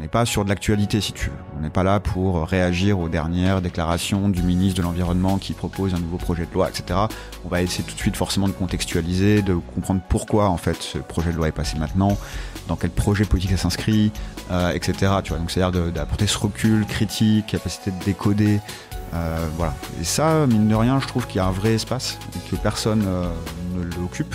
n'est pas sur de l'actualité, si tu veux. On n'est pas là pour réagir aux dernières déclarations du ministre de l'Environnement qui propose un nouveau projet de loi, etc. On va essayer tout de suite forcément de contextualiser, de comprendre pourquoi en fait ce projet de loi est passé maintenant, dans quel projet politique ça s'inscrit, euh, etc. Tu vois, donc c'est-à-dire d'apporter ce recul critique, capacité de décoder, euh, voilà. Et ça, mine de rien, je trouve qu'il y a un vrai espace et que personne euh, ne l'occupe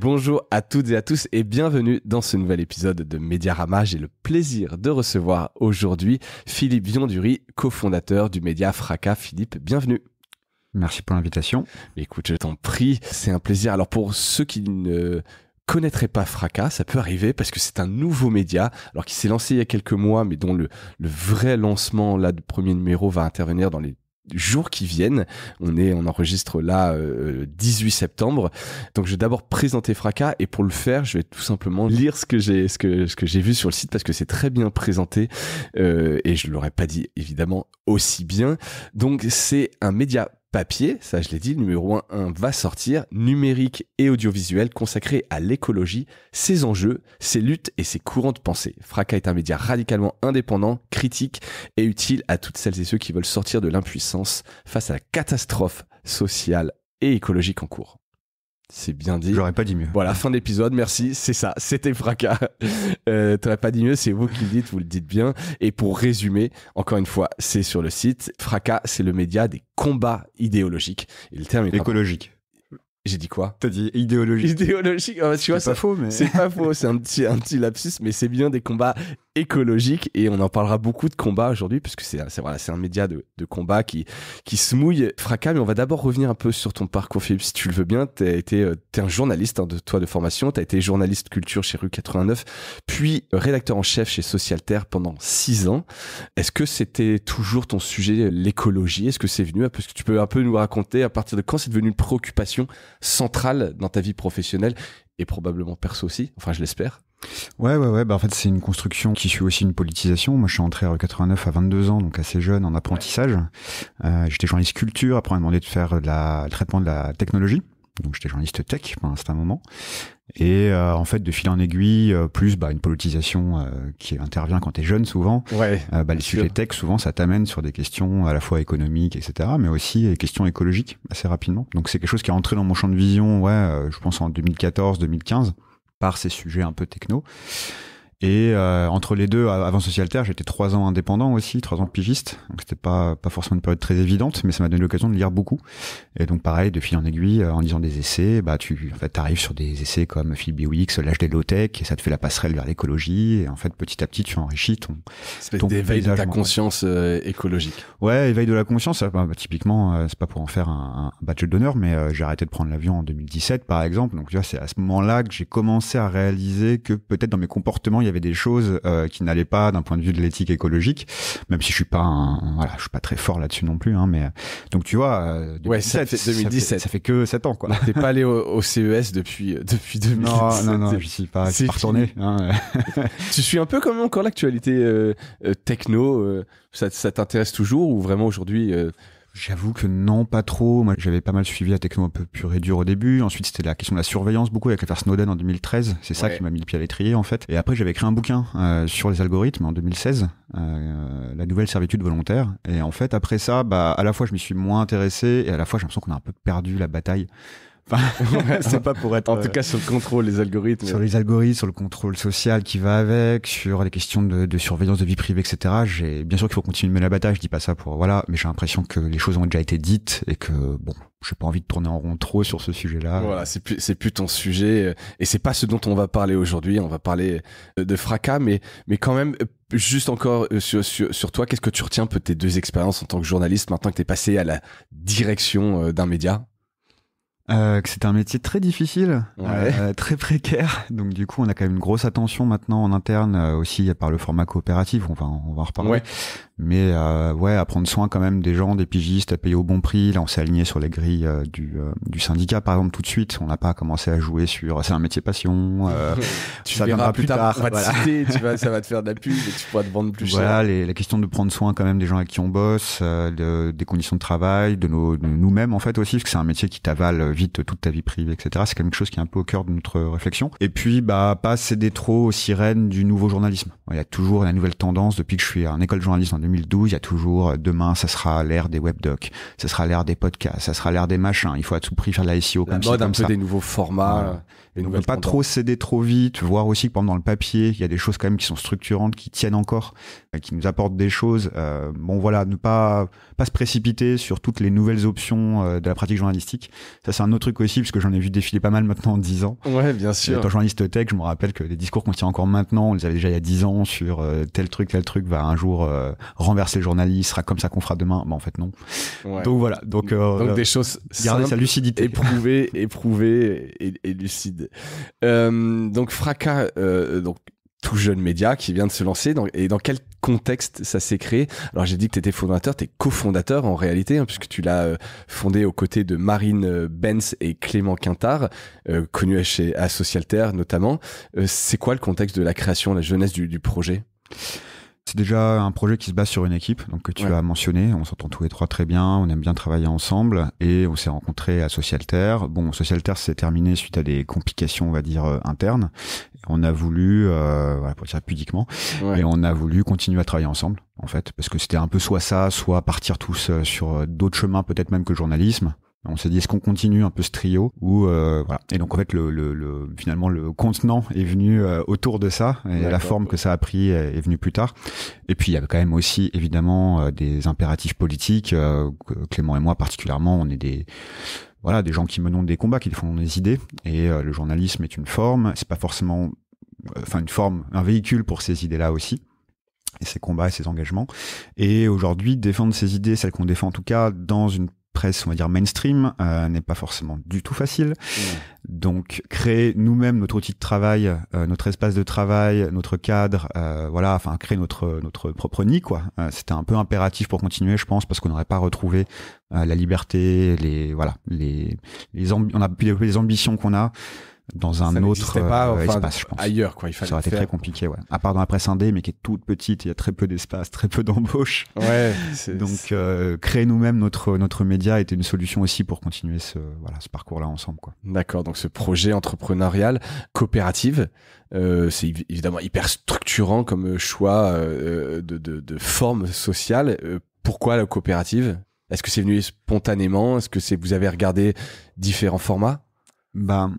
Bonjour à toutes et à tous et bienvenue dans ce nouvel épisode de Mediarama. J'ai le plaisir de recevoir aujourd'hui Philippe Viondurie, cofondateur du média Fraca. Philippe, bienvenue. Merci pour l'invitation. Écoute, je t'en prie, c'est un plaisir. Alors pour ceux qui ne connaîtraient pas Fracas, ça peut arriver parce que c'est un nouveau média, alors qui s'est lancé il y a quelques mois, mais dont le, le vrai lancement là, du premier numéro va intervenir dans les jours qui viennent. On est, on enregistre là 18 euh, septembre. Donc je vais d'abord présenter Fracas et pour le faire, je vais tout simplement lire ce que j'ai ce que ce que j'ai vu sur le site parce que c'est très bien présenté euh, et je l'aurais pas dit évidemment aussi bien. Donc c'est un média papier, ça je l'ai dit, numéro 1, 1 va sortir, numérique et audiovisuel consacré à l'écologie, ses enjeux, ses luttes et ses courants de pensée. Fracas est un média radicalement indépendant, critique et utile à toutes celles et ceux qui veulent sortir de l'impuissance face à la catastrophe sociale et écologique en cours. C'est bien dit. J'aurais pas dit mieux. Voilà, fin d'épisode, merci. C'est ça, c'était Fracas. Euh, T'aurais pas dit mieux, c'est vous qui le dites, vous le dites bien. Et pour résumer, encore une fois, c'est sur le site. Fracas, c'est le média des combats idéologiques. Et le terme est écologique. J'ai dit quoi T'as dit idéologique. Idéologique, tu vois, c'est pas faux, mais c'est pas faux. C'est un petit, un petit lapsus, mais c'est bien des combats écologiques et on en parlera beaucoup de combats aujourd'hui puisque c'est c'est voilà, c'est un média de, combats combat qui qui se mouille fracas. Mais on va d'abord revenir un peu sur ton parcours, Philippe, si tu le veux bien. T'as été euh, t'es un journaliste hein, de toi de formation. T'as été journaliste culture chez Rue 89, puis rédacteur en chef chez Terre pendant six ans. Est-ce que c'était toujours ton sujet l'écologie Est-ce que c'est venu ce que tu peux un peu nous raconter à partir de quand c'est devenu une préoccupation centrale dans ta vie professionnelle et probablement perso aussi, enfin je l'espère. Ouais, ouais, ouais. Bah, en fait, c'est une construction qui suit aussi une politisation. Moi, je suis entré en 89 à 22 ans, donc assez jeune, en apprentissage. Euh, J'étais journaliste culture. Après, on m'a demandé de faire le traitement de la technologie donc j'étais journaliste tech pendant un certain moment. Et euh, en fait, de fil en aiguille, euh, plus bah, une politisation euh, qui intervient quand tu es jeune souvent, ouais, bah, les sujets tech, souvent, ça t'amène sur des questions à la fois économiques, etc., mais aussi des questions écologiques assez rapidement. Donc c'est quelque chose qui est entré dans mon champ de vision, ouais, je pense en 2014-2015, par ces sujets un peu techno. Et euh, entre les deux, avant Terre, j'étais trois ans indépendant aussi, trois ans pigiste. Donc c'était pas pas forcément une période très évidente, mais ça m'a donné l'occasion de lire beaucoup. Et donc pareil, de fil en aiguille, euh, en lisant des essais, bah tu en fait, arrives sur des essais comme Philippe Biouix, l'âge des low-tech, et ça te fait la passerelle vers l'écologie. Et en fait, petit à petit, tu enrichis ton, ton éveil de ta conscience euh, écologique. Ouais, éveil de la conscience. Bah, bah, typiquement, euh, c'est pas pour en faire un, un badge d'honneur, mais j'ai arrêté de prendre l'avion en 2017, par exemple. Donc tu vois, c'est à ce moment-là que j'ai commencé à réaliser que peut-être dans mes comportements y avait des choses euh, qui n'allaient pas d'un point de vue de l'éthique écologique, même si je suis pas voilà, je suis pas très fort là-dessus non plus. Hein, mais euh, donc tu vois, 2017, euh, ça fait que 7 ans quoi. T'es pas allé au, CES depuis depuis 2017. Non, je suis pas, pas retourné. Hein, tu suis un peu comme encore l'actualité techno. ça, ça t'intéresse toujours ou vraiment aujourd'hui? J'avoue que non, pas trop. Moi, j'avais pas mal suivi la techno un peu pure et dure au début. Ensuite, c'était la question de la surveillance beaucoup avec l'affaire Snowden en 2013. C'est ça qui m'a mis le pied à l'étrier, en fait. Et après, j'avais écrit un bouquin euh, sur les algorithmes en 2016, euh, La nouvelle servitude volontaire. Et en fait, après ça, bah, à la fois, je m'y suis moins intéressé et à la fois, j'ai l'impression qu'on a un peu perdu la bataille. c'est pas pour être. En tout cas, sur le contrôle, les algorithmes. Sur les algorithmes, sur le contrôle social qui va avec, sur les questions de, de surveillance de vie privée, etc. J'ai bien sûr qu'il faut continuer de mener la bataille. Je dis pas ça pour voilà, mais j'ai l'impression que les choses ont déjà été dites et que bon, j'ai pas envie de tourner en rond trop sur ce sujet-là. Voilà, c'est plus c'est plus ton sujet euh, et c'est pas ce dont on va parler aujourd'hui. On va parler euh, de fracas, mais mais quand même euh, juste encore sur, sur, toi, qu'est-ce que tu retiens peut tes deux expériences en tant que journaliste maintenant que tu es passé à la direction d'un média euh, que c'était un métier très difficile, euh, très précaire. Donc du coup, on a quand même une grosse attention maintenant en interne euh, aussi par le format coopératif. On va on va en reparler. Mais euh, ouais, à prendre soin quand même des gens, des pigistes, à payer au bon prix. Là, on s'est aligné sur les grilles euh, du, du syndicat, par exemple, tout de suite. On n'a pas commencé à jouer sur c'est un métier passion. tu ça viendra plus tard. On va te citer, tu ça va te faire de la pub et tu pourras te vendre plus voilà, cher. Les, la question de prendre soin quand même des gens avec qui on bosse, de, des conditions de travail, de, nous-mêmes en fait aussi, parce que c'est un métier qui t'avale vite toute ta vie privée, etc. C'est quelque chose qui est un peu au cœur de notre réflexion. Et puis, bah, pas céder trop aux sirènes du nouveau journalisme. Il y a toujours la nouvelle tendance. Depuis que je suis en école de journalisme en 2012, il y a toujours euh, demain, ça sera l'ère des webdocs, ça sera l'ère des podcasts, ça sera l'ère des machins. Il faut à tout prix faire de la SEO. comme ça, un peu des nouveaux formats. Et euh, ne pas trop céder trop vite. Voir aussi que pendant le papier, il y a des choses quand même qui sont structurantes, qui tiennent encore, euh, qui nous apportent des choses. bon, voilà, ne pas pas se précipiter sur toutes les nouvelles options de la pratique journalistique. Ça, c'est un truc aussi, parce que j'en ai vu défiler pas mal maintenant en 10 ans. Ouais, bien sûr. Étant euh, journaliste tech, je me rappelle que les discours qu'on tient encore maintenant, on les avait déjà il y a 10 ans sur euh, tel truc, tel truc va un jour euh, renverser le journaliste, sera comme ça qu'on fera demain. Bah, en fait, non. Donc voilà. Donc, des choses. Garder sa lucidité. Éprouver, éprouver et, lucide. donc, fracas, donc tout jeune média qui vient de se lancer et dans quel contexte ça s'est créé Alors j'ai dit que tu étais fondateur, tu es cofondateur en réalité, hein, puisque tu l'as euh, fondé aux côtés de Marine euh, Benz et Clément Quintard, connu euh, connus chez à Socialterre notamment. c'est quoi le contexte de la création, la jeunesse du, du projet c'est déjà un projet qui se base sur une équipe, donc que tu as mentionné. On s'entend tous les trois très bien, on aime bien travailler ensemble et on s'est rencontrés à Socialterre. Bon, Socialterre s'est terminé suite à des complications, on va dire, euh, internes. On a voulu, euh, voilà, dire pudiquement, et on a voulu continuer à travailler ensemble, en fait, parce que c'était un peu soit ça, soit partir tous euh, sur d'autres chemins, peut-être même que le journalisme. On s'est dit est-ce qu'on continue un peu ce trio ou euh, Et donc en fait le, finalement le contenant est venu euh, autour de ça et la forme que ça a pris est, venue plus tard. Et puis il y avait quand même aussi évidemment euh, des impératifs politiques. Clément et moi particulièrement, on est des voilà des gens qui menons des combats, qui font des idées. Et le journalisme est une forme. C'est pas forcément enfin une forme, un véhicule pour ces idées-là aussi et combats et ces engagements. Et aujourd'hui, défendre ces idées, celles qu'on défend en tout cas, dans une presse, on va dire mainstream, euh, n'est pas forcément du tout facile. Mmh. Donc, créer nous-mêmes notre outil de travail, euh, notre espace de travail, notre cadre, euh, voilà, enfin créer notre notre propre nid, quoi. C'était un peu impératif pour continuer, je pense, parce qu'on n'aurait pas retrouvé la liberté, les voilà, les les on a les ambitions qu'on a dans un autre euh, espace, je pense. Ailleurs, quoi. Il ça aurait été très compliqué, ouais. À part dans la presse indé, mais qui est toute petite, il y a très peu d'espace, très peu d'embauche. Ouais. Donc euh, créer nous-mêmes notre notre média était une solution aussi pour continuer ce voilà ce parcours-là ensemble, quoi. D'accord. Donc ce projet entrepreneurial coopérative, euh, c'est évidemment hyper structurant comme euh, choix de, de, de, forme sociale. pourquoi la coopérative Est-ce que c'est venu spontanément Est-ce que c'est vous avez regardé différents formats Ben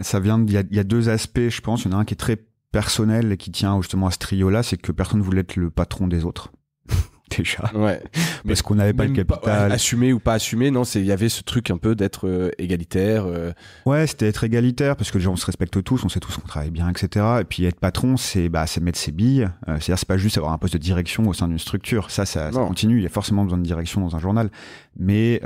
ça vient il y, a deux aspects, je pense. Il y en a un qui est très personnel et qui tient justement à ce trio-là, c'est que personne ne voulait être le patron des autres déjà. Ouais. Parce qu'on n'avait pas le capital. assumer ou pas assumer non, il y avait ce truc un peu d'être euh, égalitaire. Euh. Ouais, c'était être égalitaire parce que les gens on se respecte tous, on sait tous qu'on travaille bien, etc. Et puis être patron, c'est bah, mettre ses billes. Euh, c'est-à-dire, c'est pas juste avoir un poste de direction au sein d'une structure. Ça, ça, continue. Il y a forcément besoin de direction dans un journal. Mais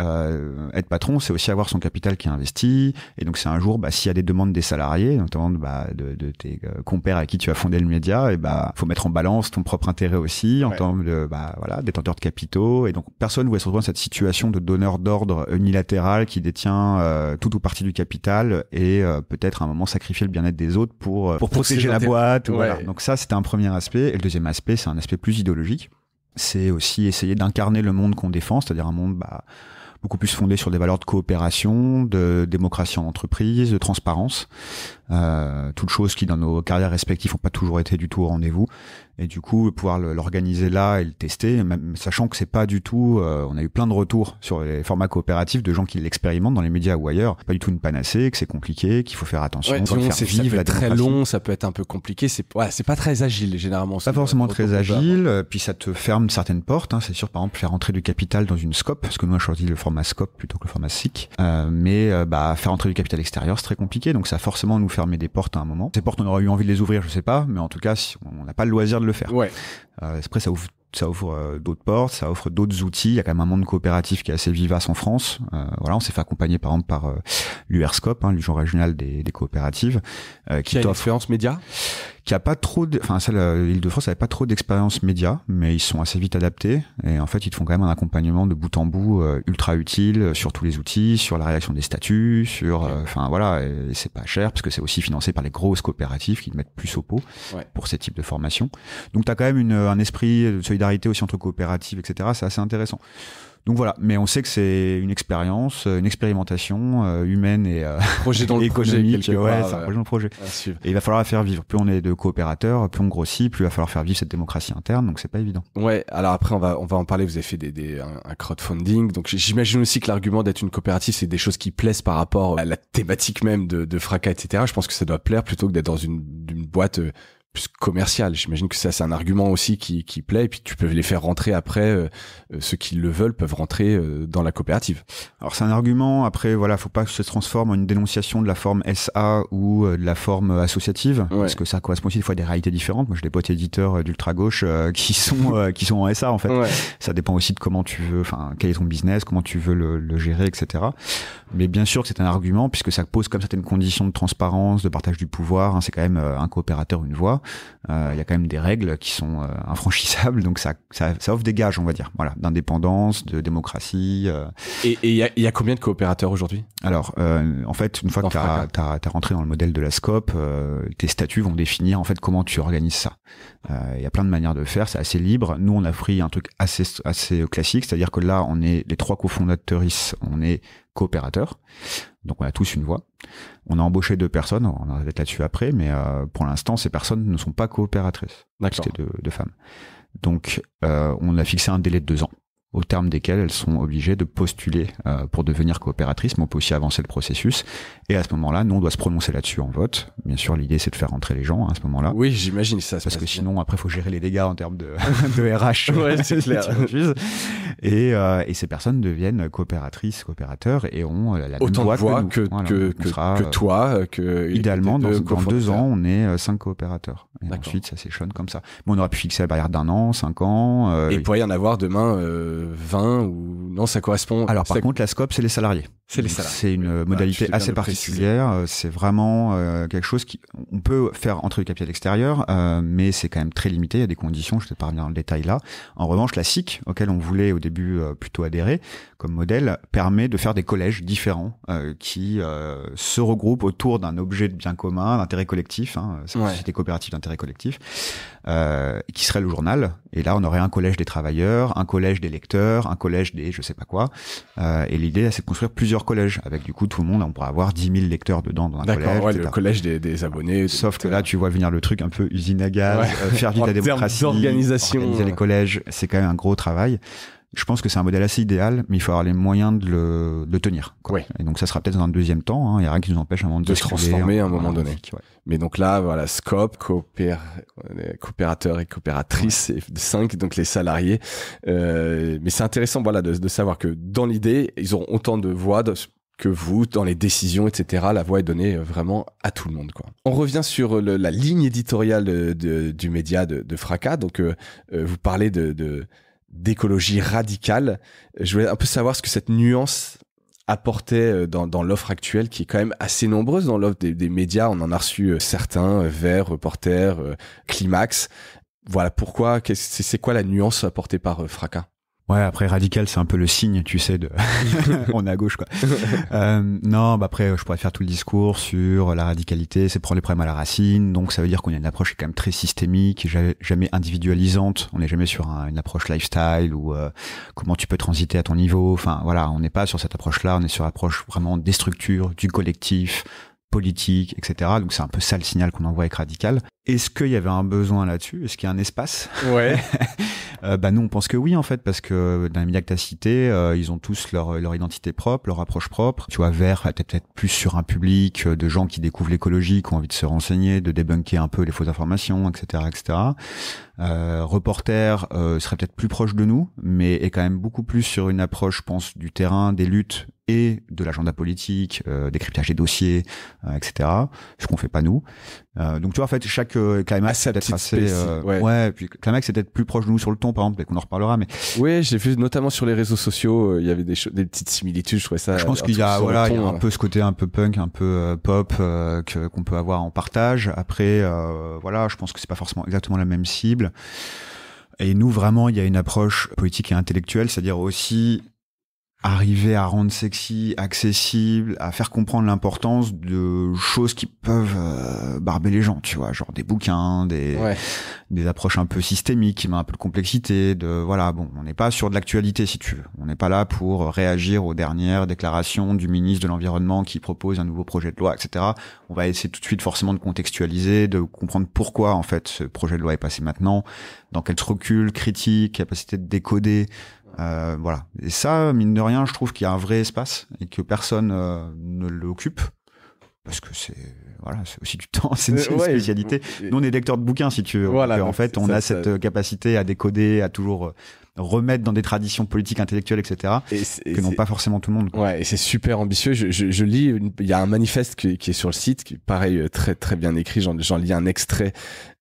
être patron, c'est aussi avoir son capital qui est investi. Et donc, c'est un jour, bah, s'il y a des demandes des salariés, notamment bah, de, tes compères à qui tu as fondé le média, et bah, faut mettre en balance ton propre intérêt aussi en termes de bah, voilà détenteur détenteurs de capitaux. Et donc, personne ne voulait se retrouver dans cette situation de donneur d'ordre unilatéral qui détient toute euh, tout ou partie du capital et euh, peut-être à un moment sacrifier le bien-être des autres pour, euh, pour protéger la boîte. voilà. Donc ça, c'était un premier aspect. Et le deuxième aspect, c'est un aspect plus idéologique. C'est aussi essayer d'incarner le monde qu'on défend, c'est-à-dire un monde... Bah, beaucoup plus fondé sur des valeurs de coopération, de démocratie en entreprise, de transparence euh, toutes choses qui dans nos carrières respectives n'ont pas toujours été du tout au rendez-vous. Et du coup, pouvoir l'organiser là et le tester, même sachant que c'est pas du tout. Euh, on a eu plein de retours sur les formats coopératifs de gens qui l'expérimentent dans les médias ou ailleurs. Pas du tout une panacée, que c'est compliqué, qu'il faut faire attention. faire vivre, ça peut être très long, ça peut être un peu compliqué. C'est ouais, c'est pas très agile généralement. Pas forcément très agile. Hein. Euh, puis ça te ferme certaines portes. Hein, c'est sûr, par exemple, faire entrer du capital dans une scope, parce que nous on a le format scope plutôt que le format SIC. Euh, mais bah faire entrer du capital extérieur, c'est très compliqué. Donc ça forcément nous fermer des portes à un moment. Ces portes, on aurait eu envie de les ouvrir, je sais pas, mais en tout cas, on n'a pas le loisir de le faire. Ouais. Euh, après, ça ouvre ça ouvre euh, d'autres portes, ça offre d'autres outils. Il y a quand même un monde coopératif qui est assez vivace en France. Euh, voilà, on s'est fait accompagner par exemple par euh, l'URSCOP, hein, l'Union régionale des, des coopératives, euh, qui, qui a influence média qui a pas trop, enfin l'Île-de-France avait pas trop d'expérience média, mais ils sont assez vite adaptés et en fait ils te font quand même un accompagnement de bout en bout euh, ultra utile euh, sur tous les outils, sur la rédaction des statuts, sur, euh, enfin voilà, et c'est pas cher parce que c'est aussi financé par les grosses coopératives qui mettent plus au pot pour ces types de formations. Donc tu as quand même un esprit de solidarité aussi entre coopératives, etc. C'est assez intéressant. Donc voilà, mais on sait que c'est une expérience, euh, une expérimentation euh, humaine et euh, projet dans économique. Projet ouais, Et il va falloir la faire vivre. Plus on est de coopérateurs, plus on grossit, plus il va falloir faire vivre cette démocratie interne. Donc c'est pas évident. Ouais. Alors après, on va on va en parler. Vous avez fait des, un, crowdfunding. Donc j'imagine aussi que l'argument d'être une coopérative, c'est des choses qui plaisent par rapport à la thématique même de, de fracas, etc. Je pense que ça doit plaire plutôt que d'être dans une, une boîte commercial. J'imagine que ça, c'est un argument aussi qui, qui, plaît. Et puis tu peux les faire rentrer après. Euh, euh, ceux qui le veulent peuvent rentrer euh, dans la coopérative. Alors c'est un argument. Après, voilà, faut pas que ça se transforme en une dénonciation de la forme SA ou de la forme associative, parce que ça correspond aussi des fois à des réalités différentes. Moi, j'ai des potes éditeurs d'ultra gauche qui sont qui sont en SA en fait. Ça dépend aussi de comment tu veux, enfin, quel est ton business, comment tu veux le, le gérer, etc. Mais bien sûr que c'est un argument puisque ça pose comme certaines conditions de transparence, de partage du pouvoir. Hein. c'est quand même un coopérateur une voix. Euh, il y a quand même des règles qui sont euh, infranchissables, donc ça, ça, ça, offre des gages, on va dire, voilà, d'indépendance, de démocratie. Euh. Et il y, a combien de coopérateurs aujourd'hui Alors, en fait, une fois que tu as, rentré dans le modèle de la SCOP, tes statuts vont définir en fait comment tu organises ça. Il y a plein de manières de faire, c'est assez libre. Nous, on a pris un truc assez, assez classique, c'est-à-dire que là, on est les trois cofondateurs, on est coopérateurs. Donc on a tous une voix. On a embauché deux personnes, on en là-dessus après, mais euh, pour l'instant, ces personnes ne sont pas coopératrices. C'était de, de femmes. Donc euh, on a fixé un délai de deux ans au terme desquels elles sont obligées de postuler euh, pour devenir coopératrices, mais on peut aussi avancer le processus. Et à ce moment-là, nous, on doit se prononcer là-dessus en vote. Bien sûr, l'idée, c'est de faire rentrer les gens hein, à ce moment-là. Oui, j'imagine ça. Parce que sinon, après, il faut gérer les dégâts en termes de, de RH. ouais, c'est clair. et, euh, et ces personnes deviennent coopératrices, coopérateurs, et ont euh, la même de voix que, que, que, toi. Que idéalement, dans, deux ans, on est cinq coopérateurs. Et ensuite, ça s'échonne comme ça. Mais on aurait pu fixer la barrière d'un an, cinq ans. et il pourrait y en avoir demain... 20 ou non, ça correspond. Alors par contre, la SCOP, c'est les salariés. C'est C'est une bah, modalité assez particulière. Euh, c'est vraiment euh, quelque chose qui on peut faire entrer du capital extérieur, euh, mais c'est quand même très limité. Il y a des conditions. Je ne vais pas revenir dans le détail là. En revanche, la SIC, auquel on voulait au début plutôt adhérer, comme modèle permet de faire des collèges différents euh, qui euh, se regroupent autour d'un objet de bien commun, d'intérêt collectif, hein, euh, c'est société coopérative d'intérêt collectif, euh, qui serait le journal. Et là, on aurait un collège des travailleurs, un collège des lecteurs, un collège des je sais pas quoi. et l'idée, c'est de construire plusieurs collèges avec du coup tout le monde. On pourra avoir 10 000 lecteurs dedans dans un collège. Ouais, le collège des, des abonnés. Sauf que là, tu vois venir le truc un peu usine à gaz, faire vite la démocratie, organiser les collèges, c'est quand même un gros travail je pense que c'est un modèle assez idéal, mais il faut avoir les moyens de le, de tenir. Et donc ça sera peut-être dans un deuxième temps. Hein. Il n'y a rien qui nous empêche un moment de, se transformer à un moment donné. Mais donc là, voilà, scope, coopér... Euh, coopérateur et coopératrice, ouais. et 5, donc les salariés. Euh, mais c'est intéressant voilà, de, savoir que dans l'idée, ils auront autant de voix que vous, dans les décisions, etc., la voix est donnée euh, vraiment à tout le monde. Quoi. On revient sur la ligne éditoriale du média de, Fracas. Donc, vous parlez de, d'écologie radicale. Je voulais un peu savoir ce que cette nuance apportait euh, dans, l'offre actuelle qui est quand même assez nombreuse dans l'offre des, des, médias. On en a reçu euh, certains, euh, Vert, Reporter, Climax. Voilà pourquoi, c'est quoi la nuance apportée par Fracas Ouais, après radical, c'est un peu le signe, tu sais, de on est à gauche quoi. Euh, non, bah après, je pourrais faire tout le discours sur la radicalité, c'est prendre les problèmes à la racine. Donc ça veut dire qu'on a une approche qui est quand même très systémique, jamais individualisante. On n'est jamais sur une approche lifestyle ou euh, comment tu peux transiter à ton niveau. Enfin voilà, on n'est pas sur cette approche-là. On est sur l'approche vraiment des structures, du collectif, politique, etc. Donc c'est un peu ça le signal qu'on envoie avec radical. Est-ce qu'il y avait un besoin là-dessus Est-ce qu'il y a un espace Ouais. euh, bah nous, on pense que oui en fait, parce que euh, dans les médias que cités, ils ont tous leur, identité propre, leur approche propre. Tu vois, Vert, bah, peut-être plus sur un public euh, de gens qui découvrent l'écologie, qui ont envie de se renseigner, de débunker un peu les fausses informations, etc., etc. Euh, reporter serait peut-être plus proche de nous, mais est quand même beaucoup plus sur une approche, je pense, du terrain, des luttes et de l'agenda politique, décryptage des dossiers, etc. Ce qu'on fait pas nous. donc tu vois, en fait, chaque que Climax ah, peut assez, euh, ouais. Puis Climax est peut-être plus proche de nous sur le ton, par exemple, et qu'on en reparlera. Mais oui, j'ai vu notamment sur les réseaux sociaux, euh, il y avait des, des petites similitudes. Je trouvais ça. Je pense qu'il y a voilà, il y a un peu euh. ce côté un peu punk, un peu pop que qu'on peut avoir en partage. Après, voilà, je pense que c'est pas forcément exactement la même cible. Et nous, vraiment, il y a une approche politique et intellectuelle, c'est-à-dire aussi arriver à rendre sexy, accessible, à faire comprendre l'importance de choses qui peuvent euh, barber les gens, tu vois, genre des bouquins, des des approches un peu systémiques, qui un peu de complexité, de voilà, bon, on n'est pas sur de l'actualité si tu veux. On n'est pas là pour réagir aux dernières déclarations du ministre de l'environnement qui propose un nouveau projet de loi, etc. On va essayer tout de suite forcément de contextualiser, de comprendre pourquoi en fait ce projet de loi est passé maintenant, dans quel recul, critique, capacité de décoder euh, voilà. Et ça, mine de rien, je trouve qu'il y a un vrai espace et que personne euh, ne l'occupe parce que c'est voilà, c'est aussi du temps, c'est une euh, spécialité. Nous, on est lecteurs de bouquins, si tu veux. Voilà, en fait, on a cette capacité à décoder, à toujours remettre dans des traditions politiques, intellectuelles, etc., que n'ont pas forcément tout le monde. et c'est super ambitieux. Je, je, lis, il y a un manifeste qui, est sur le site, qui est pareil, très très bien écrit. J'en lis un extrait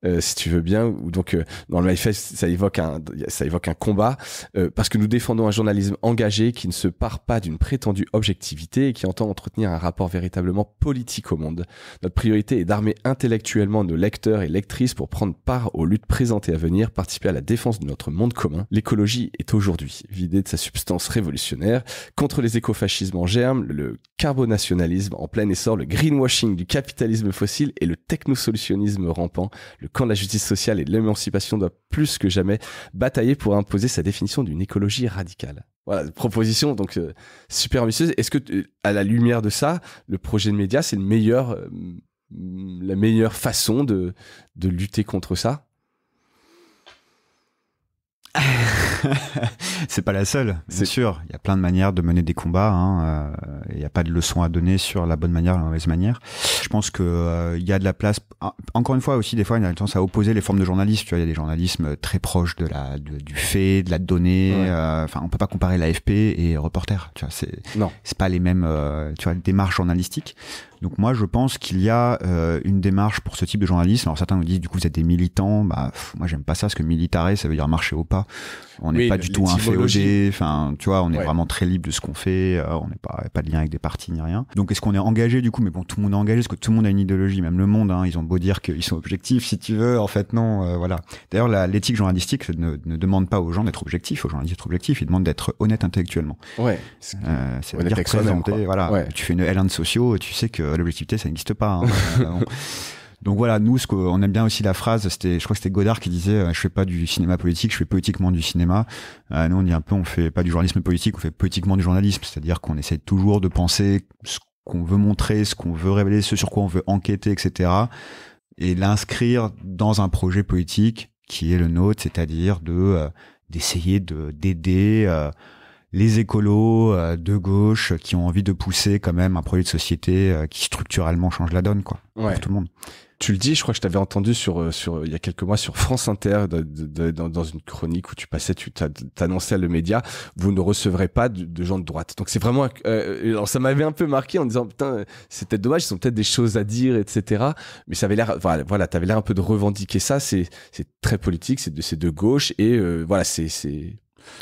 euh, si tu veux bien. ou donc, euh, dans le manifeste, ça évoque un, ça évoque un combat euh, parce que nous défendons un journalisme engagé qui ne se part pas d'une prétendue objectivité et qui entend entretenir un rapport véritablement politique au monde. Notre priorité est d'armer intellectuellement nos lecteurs et lectrices pour prendre part aux luttes présentes et à venir, participer à la défense de notre monde commun. L'écologie est aujourd'hui vidée de sa substance révolutionnaire contre les écofascismes en germe, le carbonationalisme en plein essor, le greenwashing du capitalisme fossile et le technosolutionnisme rampant, le quand la justice sociale et l'émancipation doivent plus que jamais batailler pour imposer sa définition d'une écologie radicale. Voilà, proposition donc euh, super ambitieuse. Est-ce que, euh, à la lumière de ça, le projet de médias, c'est le meilleur, euh, la meilleure façon de, de lutter contre ça c'est pas la seule, c'est sûr. Il y a plein de manières de mener des combats. Il hein, n'y euh, a pas de leçon à donner sur la bonne manière, la mauvaise manière. Je pense que euh, y a de la place. Encore une fois, aussi des fois, il y a tendance à opposer les formes de journalisme. Tu vois, il y a des journalismes très proches de la du fait, de la donnée. Euh, enfin, on peut pas comparer l'AFP et reporter. Tu vois, c'est c'est pas les mêmes tu vois démarches journalistiques. Donc moi, je pense qu'il y a euh, une démarche pour ce type de journalisme. Alors certains nous disent, du coup, vous êtes des militants. Bah, moi, j'aime pas ça, parce que militarer, ça veut dire marcher au pas. On n'est pas du tout un féodé. Enfin, tu vois, on est vraiment très libre de ce qu'on fait. Euh, on n'est pas pas de lien avec des partis ni rien. Donc est-ce qu'on est engagé du coup Mais bon, tout le monde est engagé, parce que tout le monde a une idéologie, même le monde. Hein, ils ont beau dire qu'ils sont objectifs, si tu veux, en fait non. Euh, voilà. D'ailleurs, l'éthique journalistique ne, ne, demande pas aux gens d'être objectifs. Aux journalistes d'être objectifs, ils demandent d'être honnête intellectuellement. Ouais. C'est-à-dire présenter. Voilà. Tu fais une L1 sociaux, tu sais que l'objectivité, ça n'existe pas. Hein. Euh, Donc voilà, nous, ce qu'on aime bien aussi la phrase, c'était, je crois que c'était Godard qui disait, euh, je fais pas du cinéma politique, je fais politiquement du cinéma. Euh, nous, on dit un peu, on fait pas du journalisme politique, on fait politiquement du journalisme, c'est-à-dire qu'on essaie toujours de penser ce qu'on veut montrer, ce qu'on veut révéler, ce sur quoi on veut enquêter, etc. Et l'inscrire dans un projet politique qui est le nôtre, c'est-à-dire de d'essayer de d'aider les écolos euh, de gauche qui ont envie de pousser quand même un projet de société euh, qui structurellement change la donne quoi pour tout le monde. Tu le dis, je crois que je t'avais entendu sur euh, sur il y a quelques mois sur France Inter dans, une chronique où tu passais, tu t'annonçais à le média, vous ne recevrez pas de, gens de droite. Donc c'est vraiment, ça m'avait un peu marqué en disant putain c'est peut-être dommage, ils ont peut-être des choses à dire, etc. Mais ça avait l'air, voilà, voilà t'avais l'air un peu de revendiquer ça. C'est très politique, c'est de c'est de gauche et voilà c'est c'est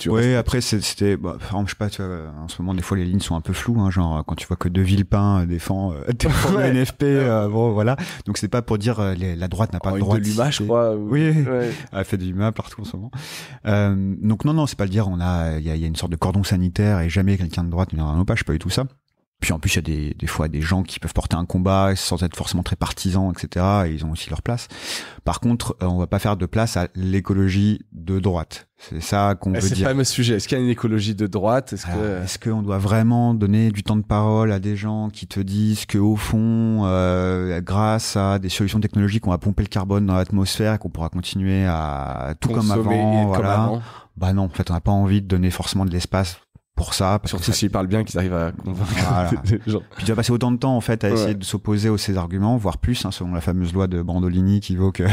oui, après, c'était. Bah, je sais pas, tu vois, en ce moment, des fois, les lignes sont un peu floues. Hein, genre, quand tu vois que De Villepin euh, défend, euh, NFP, euh, bon, voilà. Donc, c'est pas pour dire euh, la droite n'a pas oh, de droit. De je crois. Oui, ouais. elle fait de Luma partout en ce moment. donc, non, non, c'est pas le dire. On a, il y a, une sorte de cordon sanitaire et jamais quelqu'un de droite ne viendra nos pages. Pas du tout ça. Puis en plus, il y a des, des, fois des gens qui peuvent porter un combat sans être forcément très partisans, etc. Et ils ont aussi leur place. Par contre, euh, on va pas faire de place à l'écologie de droite. C'est ça qu'on eh, veut dire. C'est pas le sujet. Est-ce qu'il y a une écologie de droite Est-ce que est qu'on doit vraiment donner du temps de parole à des gens qui te disent que au fond, euh, grâce à des solutions technologiques, on va pomper le carbone dans l'atmosphère et qu'on pourra continuer à tout comme avant, Comme avant. Bah non, en fait, on n'a pas envie de donner forcément de l'espace pour ça. Surtout s'ils parlent bien, qu'ils arrivent à convaincre voilà. Puis tu vas passer autant de temps en fait à essayer de s'opposer aux ces arguments, voire plus, hein, selon la fameuse loi de Brandolini qui vaut que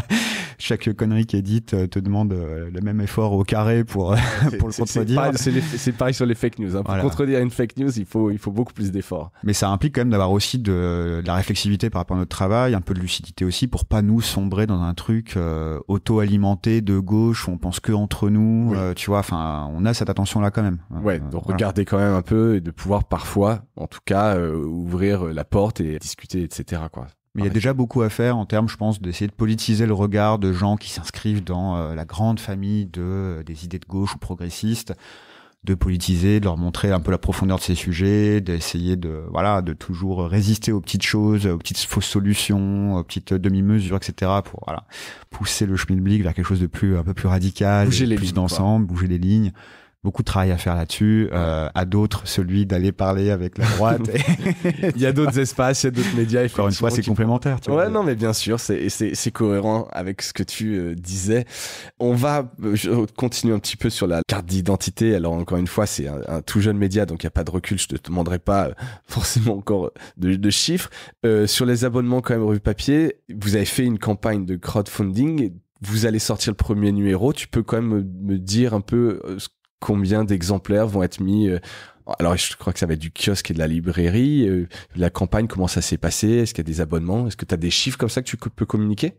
chaque connerie qui est dite euh, te demande euh, le même effort au carré pour, euh, pour le contredire. C'est pareil sur les fake news. Hein. Pour contredire une fake news, il faut, il faut beaucoup plus d'efforts. Mais ça implique quand même d'avoir aussi de, la réflexivité par rapport à notre travail, un peu de lucidité aussi, pour pas nous sombrer dans un truc auto-alimenté de gauche où on pense que entre nous, tu vois. Enfin, on a cette attention là quand même. Hein. Ouais, donc regarder quand même un peu et de pouvoir parfois, en tout cas, euh, ouvrir euh, la porte et discuter, etc. Quoi. Mais il y a déjà beaucoup à faire en termes, je pense, d'essayer de politiser le regard de gens qui s'inscrivent dans euh, la grande famille de, des idées de gauche ou progressistes, de politiser, de leur montrer un peu la profondeur de ces sujets, d'essayer de, voilà, de toujours résister aux petites choses, aux petites fausses solutions, aux petites demi-mesures, etc. pour, voilà, pousser le chemin schmilblick vers quelque chose de plus, un peu plus radical, bouger les plus d'ensemble, bouger les lignes beaucoup de travail à faire là-dessus. Euh, à d'autres, celui d'aller parler avec la droite. il y a d'autres espaces, il y a d'autres médias. Encore une fois, c'est complémentaire. Tu ouais, non, mais bien sûr, c'est cohérent avec ce que tu euh, disais. On va euh, continuer un petit peu sur la carte d'identité. Alors, encore une fois, c'est un, tout jeune média, donc il n'y a pas de recul. Je ne te demanderai pas forcément encore de, chiffres. sur les abonnements, quand même, Revue Papier, vous avez fait une campagne de crowdfunding vous allez sortir le premier numéro. Tu peux quand même me, dire un peu ce combien d'exemplaires vont être mis euh, alors, je crois que ça va être du kiosque et de la librairie. Euh, la campagne, comment ça s'est passé Est-ce qu'il y a des abonnements Est-ce que tu as des chiffres comme ça que tu peux communiquer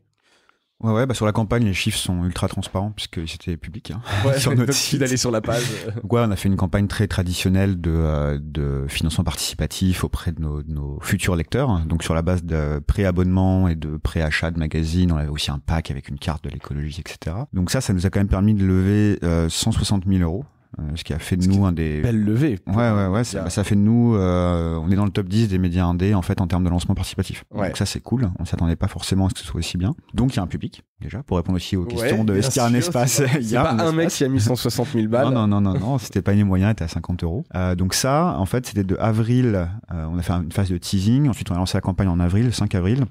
Ouais, ouais bah sur la campagne, les chiffres sont ultra transparents puisque c'était public hein, ouais, sur notre d'aller sur la page. ouais, on a fait une campagne très traditionnelle de, euh, de financement participatif auprès de nos, futurs lecteurs. Hein. Donc sur la base de pré-abonnement et de pré-achat de magazines, on avait aussi un pack avec une carte de l'écologie, etc. Donc ça, ça nous a quand même permis de lever 160 euh, 000 euros euh, ce qui a fait de nous un des belle levée. Ouais ouais ouais, bah, ça, fait de nous euh, on est dans le top 10 des médias indés en fait en termes de lancement participatif. Donc ça c'est cool, on s'attendait pas forcément à ce que ce soit aussi bien. Donc il y a un public déjà pour répondre aussi aux questions de est-ce qu'il y a un espace Il y a pas un, mec qui a mis 160 000 balles. non non non non, c'était pas une moyen, était à 50 euros. Euh, donc ça en fait c'était de avril, on a fait une phase de teasing, ensuite on a lancé la campagne en avril, 5 avril.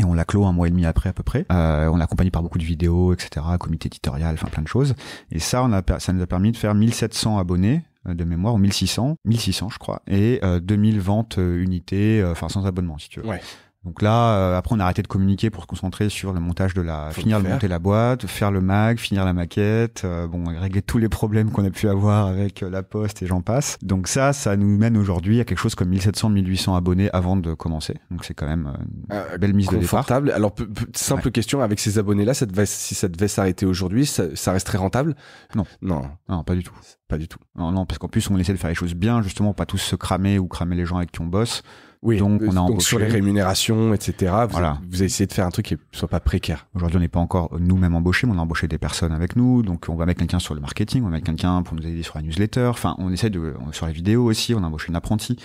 Et on l'a clos un mois et demi après à peu près. Euh, on l'accompagne par beaucoup de vidéos, etc., comité éditorial, enfin plein de choses. Et ça, on a, ça nous a permis de faire 1700 abonnés euh, de mémoire, ou 1600, 1600 je crois, et 2000 euh, ventes euh, unités, enfin sans abonnement si tu veux. Ouais. Donc là, euh, après, on a arrêté de communiquer pour se concentrer sur le montage de la, finir de monter la boîte, faire le mag, finir la maquette, euh, bon, régler tous les problèmes qu'on a pu avoir avec euh, la poste et j'en passe. Donc ça, ça nous mène aujourd'hui à quelque chose comme 1700-1800 abonnés avant de commencer. Donc c'est quand même une ah, belle mise de départ. Alors simple question avec ces abonnés-là, si ça devait s'arrêter aujourd'hui, ça, ça resterait rentable Non, non, non, pas du tout. Pas du tout. Non, non, parce qu'en plus, on essaie de faire les choses bien, justement, pas tous se cramer ou cramer les gens avec qui on bosse donc, on a sur les rémunérations, etc. Vous, voilà. vous, avez essayé de faire un truc qui ne soit pas précaire. Aujourd'hui, on n'est pas encore nous-mêmes embauchés, mais on a embauché des personnes avec nous. Donc, on va mettre quelqu'un sur le marketing, on va mettre quelqu'un pour nous aider sur la newsletter. Enfin, on essaie de sur les vidéos aussi. On a embauché une apprentie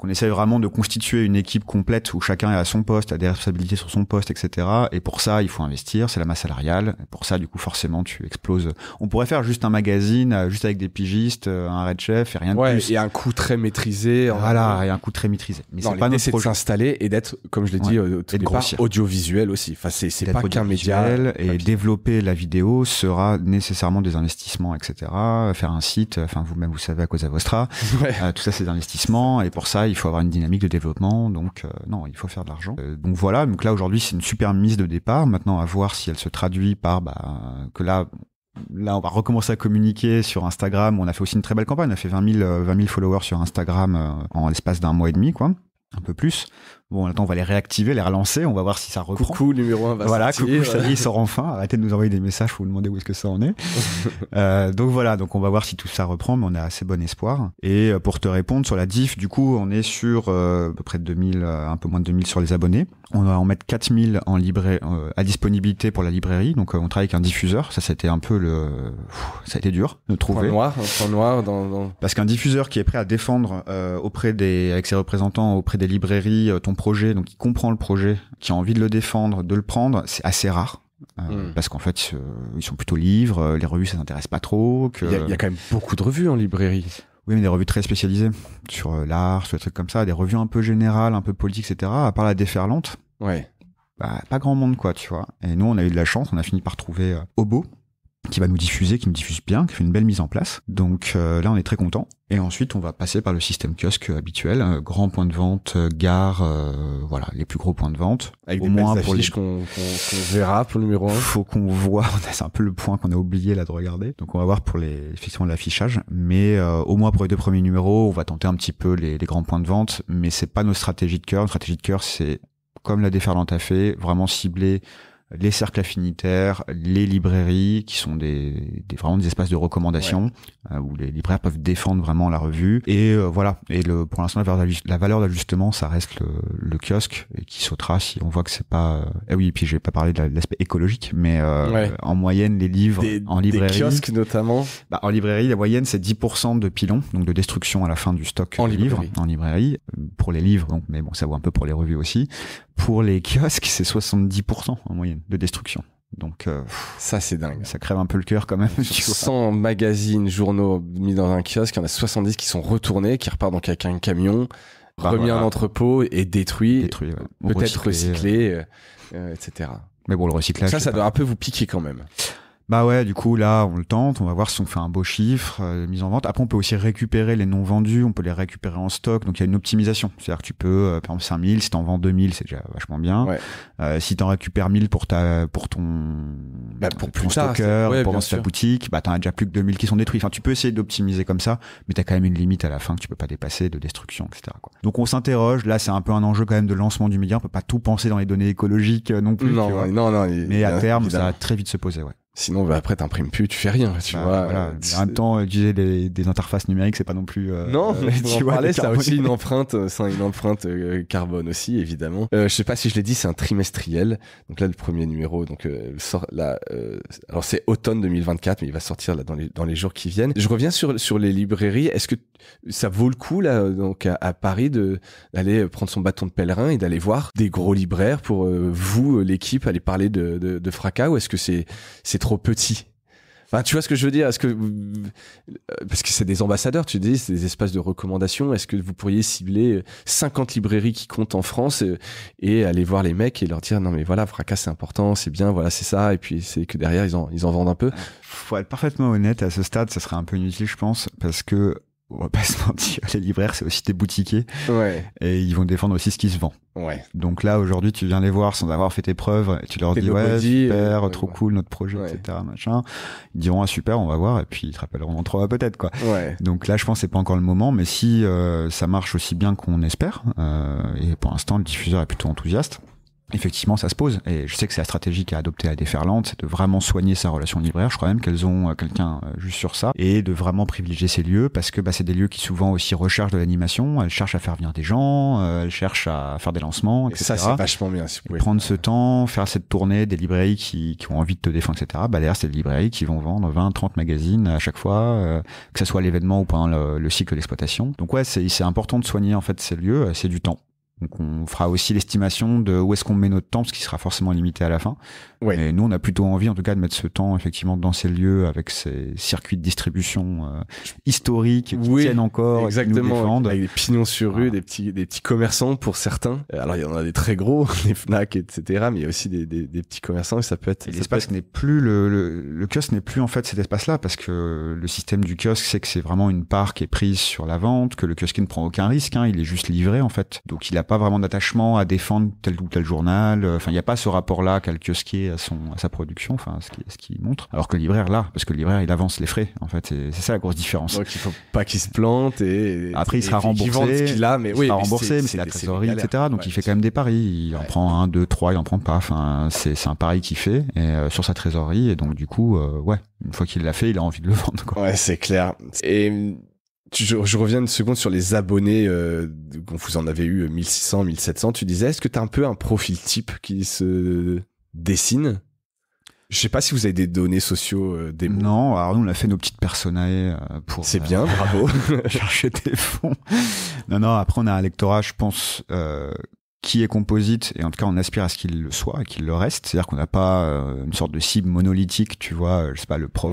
on essaye vraiment de constituer une équipe complète où chacun est à son poste, a des responsabilités sur son poste, etc. Et pour ça, il faut investir, c'est la masse salariale. pour ça, du coup, forcément, tu exploses. On pourrait faire juste un magazine, euh, juste avec des pigistes, euh, un red chef et rien de plus. Et un coût très maîtrisé. Voilà, y et un coût très maîtrisé. Mais c'est pas notre projet. s'installer et d'être, comme je l'ai dit, euh, audiovisuel aussi. Enfin, c'est pas qu'un média. Et développer la vidéo sera nécessairement des investissements, etc. Faire un site, enfin, vous-même, vous savez à cause à Ouais. tout ça, c'est des investissements. Et pour ça, il faut avoir une dynamique de développement. Donc, euh, non, il faut faire de l'argent. Euh, donc voilà. Donc là, aujourd'hui, c'est une super mise de départ. Maintenant, à voir si elle se traduit par, bah, que là, là, on va recommencer à communiquer sur Instagram. On a fait aussi une très belle campagne. On a fait 20 000, 20 000 followers sur Instagram euh, en l'espace d'un mois et demi, quoi. Un peu plus. Bon, attends, on va les réactiver, les relancer, on va voir si ça reprend. Coucou, numéro 1 voilà, Coucou, voilà, coucou, euh. sort enfin. Arrêtez de nous envoyer des messages faut vous demander où est-ce que ça en est. euh, donc voilà, donc on va voir si tout ça reprend, mais on a assez bon espoir. Et euh, pour te répondre sur la diff, du coup, on est sur euh, à peu près de 2000, un peu moins de 2000 sur les abonnés. On va en mettre 4000 en libraire, à disponibilité pour la librairie. Donc on travaille avec un diffuseur. Ça, c'était un peu le, ça a été dur de trouver. Point noir, point noir dans, dans... Parce qu'un diffuseur qui est prêt à défendre auprès des, avec ses représentants, auprès des librairies, donc qui comprend le projet, qui a envie de le défendre, de le prendre, c'est assez rare. Euh, hmm. Parce qu'en fait, euh, ils sont plutôt livres, euh, les revues ça s'intéresse pas trop. Il y, a quand même beaucoup de revues en librairie. Oui, mais des revues très spécialisées sur l'art, sur des trucs comme ça, des revues un peu générales, un peu politiques, etc. À part la déferlante. Ouais. Bah, pas grand monde, quoi, tu vois. Et nous, on a eu de la chance, on a fini par trouver Obo, qui va nous diffuser, qui nous diffuse bien, qui fait une belle mise en place. Donc euh, là, on est très content. Et ensuite, on va passer par le système kiosque euh, habituel, euh, grand point de vente, gare, voilà, les plus gros points de vente. Avec Au moins pour les qu'on verra pour le numéro 1. Faut qu'on voit, c'est un peu le point qu'on a oublié là de regarder. Donc on va voir pour les effectivement l'affichage, mais au moins pour les deux premiers numéros, on va tenter un petit peu les, grands points de vente, mais c'est pas notre stratégie de cœur. Notre stratégie de cœur, c'est comme la déferlante a fait, vraiment cibler les cercles affinitaires, les librairies, qui sont des, des vraiment des espaces de recommandation euh, où les libraires peuvent défendre vraiment la revue. Et euh, voilà. Et le, pour l'instant, la valeur d'ajustement, ça reste le, kiosque et qui sautera si on voit que c'est pas. Euh, eh oui, et puis j'ai pas parlé de l'aspect écologique, mais en moyenne, les livres en librairie, des kiosques notamment. Bah, en librairie, la moyenne c'est 10% de pilon, donc de destruction à la fin du stock en livres en librairie pour les livres. Donc, mais bon, ça vaut un peu pour les revues aussi. Pour les kiosques, c'est 70% en moyenne de destruction. Donc euh, ça c'est dingue. Ça crève un peu le cœur quand même. 100 magazines, journaux mis dans un kiosque, il y en a 70 qui sont retournés, qui repartent dans avec un camion, bah, remis en entrepôt et détruits, détruit, peut-être recyclés, recyclé, euh, euh, etc. Mais bon, le recyclage. ça, ça doit un peu vous piquer quand même bah ouais, du coup, là, on le tente, on va voir si on fait un beau chiffre, euh, de mise en vente. Après, on peut aussi récupérer les non vendus, on peut les récupérer en stock. Donc, il y a une optimisation. C'est-à-dire que tu peux, euh, par exemple, 5000, si t'en vends 2000, c'est déjà vachement bien. Euh, si t'en récupères 1000 pour ta, pour ton, bah, pour plus stocker, ouais, pour ta boutique, bah, t'en as déjà plus que 2000 qui sont détruits. Enfin, tu peux essayer d'optimiser comme ça, mais t'as quand même une limite à la fin que tu peux pas dépasser de destruction, etc. Donc, on s'interroge. Là, c'est un peu un enjeu quand même de lancement du média. On peut pas tout penser dans les données écologiques euh, non plus. Non, non, non, mais à terme, ça va très vite se poser, ouais. Sinon, bah, après, t'imprimes plus, tu fais rien, tu bah, vois. Euh, en même temps, utiliser des, des interfaces numériques, c'est pas non plus. Euh, non, mais tu vois, ça a aussi une empreinte, euh, ça une empreinte carbone aussi, évidemment. je sais pas si je l'ai dit, c'est un trimestriel. Donc là, le premier numéro, donc sort là. alors c'est automne 2024, mais il va sortir là dans les dans les jours qui viennent. Je reviens sur sur les librairies. Est-ce que ça vaut le coup là, donc à, Paris, de d'aller prendre son bâton de pèlerin et d'aller voir des gros libraires pour vous, l'équipe, aller parler de, de, de fracas, ou est-ce que c'est c'est trop petit. Enfin, tu vois ce que je veux dire Est-ce que euh, parce que c'est des ambassadeurs, tu dis, c'est des espaces de recommandation. Est-ce que vous pourriez cibler 50 euh, librairies qui comptent en France euh, et, aller voir les mecs et leur dire non mais voilà, fracas c'est important, c'est bien, voilà c'est ça. Et puis c'est que derrière ils en vendent un peu. Faut être parfaitement honnête à ce stade, ça serait un peu inutile je pense parce que on va pas se mentir, les libraires, c'est aussi des boutiquiers. Et ils vont défendre aussi ce qui se vend. Ouais. Donc là, aujourd'hui, tu viens les voir sans avoir fait tes preuves. Et tu leur dis, ouais, super, euh, trop cool, notre projet, etc., machin. Ils diront, ah, super, on va voir. Et puis, ils te rappelleront en trois peut-être, quoi. Donc là, je pense que c'est pas encore le moment. Mais si euh, ça marche aussi bien qu'on espère, euh, et pour l'instant, le diffuseur est plutôt enthousiaste effectivement, ça se pose. Et je sais que c'est la stratégie qu'a adopté à Déferlante, c'est de vraiment soigner sa relation libraire. Je crois même qu'elles ont euh, quelqu'un euh, juste sur ça. Et de vraiment privilégier ces lieux parce que bah, c'est des lieux qui souvent aussi recherchent de l'animation. Elles cherchent à faire venir des gens, euh, elles cherchent à faire des lancements, etc. ça, c'est vachement bien. prendre ce temps, faire cette tournée des librairies qui, ont envie de te défendre, etc. Bah, derrière, c'est des librairies qui vont vendre 20, 30 magazines à chaque fois, que ce soit l'événement ou pendant le, le cycle d'exploitation. Donc ouais, c'est important de soigner en fait ces lieux, c'est du temps. Donc on fera aussi l'estimation de où est-ce qu'on met notre temps, parce qu'il sera forcément limité à la fin. Ouais. Mais nous, on a plutôt envie, en tout cas, de mettre ce temps effectivement dans ces lieux avec ces circuits de distribution euh, historiques qui tiennent encore, exactement, nous Avec des pignons sur rue, des petits des petits commerçants pour certains. Alors il y en a des très gros, les Fnac, etc. Mais il y a aussi des, petits commerçants et ça peut être. L'espace n'est plus le, le, kiosque n'est plus en fait cet espace-là parce que le système du kiosque c'est que c'est vraiment une part qui est prise sur la vente, que le kiosque ne prend aucun risque, hein, il est juste livré en fait, donc il pas vraiment d'attachement à défendre tel ou tel journal. Euh, enfin, il n'y a pas ce rapport-là qu'a le est à, son, à sa production, enfin, ce qui, ce qui montre. Alors que le libraire, là, parce que le libraire, il avance les frais. En fait, c'est ça la grosse différence. Donc, il faut pas qu'il se plante et, après, il sera remboursé. Il, a, mais il oui, sera remboursé, mais c'est la trésorerie, etc. Donc, il fait quand même des paris. Il en prend un, deux, trois, il en prend pas. Enfin, c'est un pari qu'il fait et, euh, sur sa trésorerie. Et donc, du coup, euh, ouais, une fois qu'il l'a fait, il a envie de le vendre. Quoi. Ouais, c'est clair. Et je, reviens une seconde sur les abonnés, euh, dont vous en avez eu 1600, euh, 1700, tu disais, est-ce que tu un peu un profil type qui se dessine je sais pas si vous avez des données sociaux euh, des Non, alors nous on a fait nos petites personnes pour C'est bien, bravo. chercher des fonds. Non non, après on a un lectorat je pense qui est composite, et en tout cas on aspire à ce qu'il le soit, et qu'il le reste. C'est-à-dire qu'on n'a pas euh, une sorte de cible monolithique, tu vois, euh, je sais pas, le prof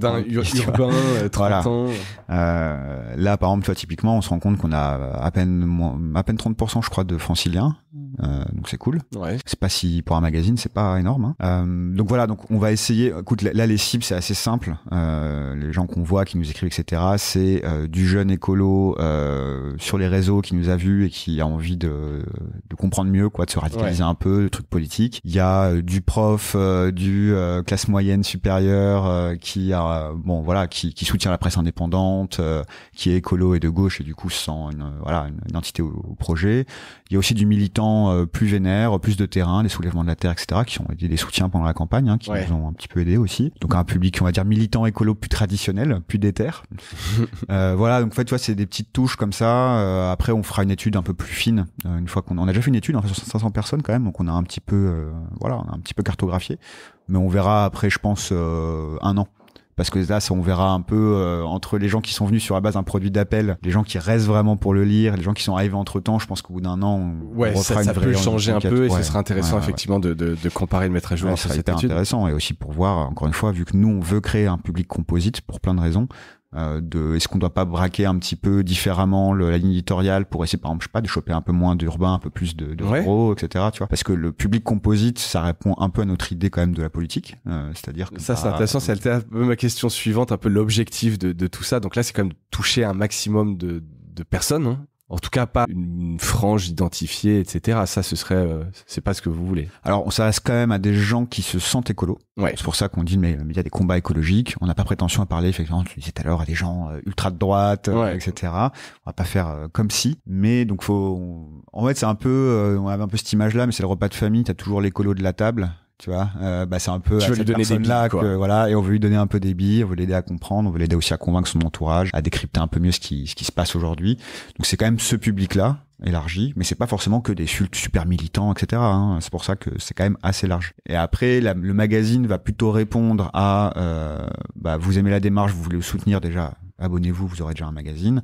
d'un, urbain, 30 euh, ans. Euh, là, par exemple, toi, typiquement, on se rend compte qu'on a à peine à peine 30%, je crois, de franciliens. Euh, donc c'est cool. Ouais. C'est pas si pour un magazine, c'est pas énorme. Hein. donc voilà, donc on va essayer. Écoute, là les cibles c'est assez simple. les gens qu'on voit, qui nous écrivent, etc. C'est du jeune écolo sur les réseaux qui nous a vus et qui a envie de de comprendre mieux, quoi, de se radicaliser un peu, le truc politique. Il y a euh, du prof, euh, du euh, classe moyenne supérieure qui a, bon, voilà, qui, qui soutient la presse indépendante, qui est écolo et de gauche et du coup sent une, voilà, une identité au, projet. Il y a aussi du militant plus vénère, plus de terrain, les soulèvements de la terre, etc., qui ont été des soutiens pendant la campagne, hein, qui nous ont un petit peu aidé aussi. Donc un public, on va dire militant écolo plus traditionnel, plus déter. voilà, donc en fait, tu vois, c'est des petites touches comme ça. après, on fera une étude un peu plus fine une fois qu'on en a déjà fait une étude hein, sur 500 personnes quand même, donc on a un petit peu, euh, voilà, on a un petit peu cartographié, mais on verra après, je pense, euh, un an. Parce que là, on verra un peu euh, entre les gens qui sont venus sur la base d'un produit d'appel, les gens qui restent vraiment pour le lire, les gens qui sont arrivés entre temps. Je pense qu'au bout d'un an, on, ouais, ça, peut changer un peu et ce sera intéressant effectivement de, de, de, comparer, de mettre à jour. ça, ça intéressant et aussi pour voir, encore une fois, vu que nous on veut créer un public composite pour plein de raisons, euh, est-ce qu'on ne doit pas braquer un petit peu différemment la ligne éditoriale pour essayer par exemple je sais pas de choper un peu moins d'urbain un peu plus de, de gros etc tu parce que le public composite ça répond un peu à notre idée quand même de la politique euh, c'est-à-dire que ça c'est bah, intéressant c'est un peu ma question suivante un peu l'objectif de, tout ça donc là c'est quand même toucher un maximum de, personnes hein. En tout cas, pas une frange identifiée, etc. Ça, ce serait, euh, c'est pas ce que vous voulez. Alors, on s'adresse quand même à des gens qui se sentent écolos. C'est pour ça qu'on dit, mais euh, il y a des combats écologiques. On n'a pas prétention à parler, effectivement, tu disais tout à l'heure, à des gens euh, ultra de droite, etc. On va pas faire comme si. Mais donc, faut, en fait, c'est un peu, on avait un peu cette image-là, mais c'est le repas de famille. T'as toujours l'écolo de la table tu vois euh, bah c'est un peu à cette là Que, voilà et on veut lui donner un peu des billes on veut l'aider à comprendre on veut l'aider aussi à convaincre son entourage à décrypter un peu mieux ce qui ce qui se passe aujourd'hui donc c'est quand même ce public là élargi mais c'est pas forcément que des super militants etc hein. c'est pour ça que c'est quand même assez large et après le magazine va plutôt répondre à euh, bah, vous aimez la démarche vous voulez le soutenir déjà abonnez-vous vous aurez déjà un magazine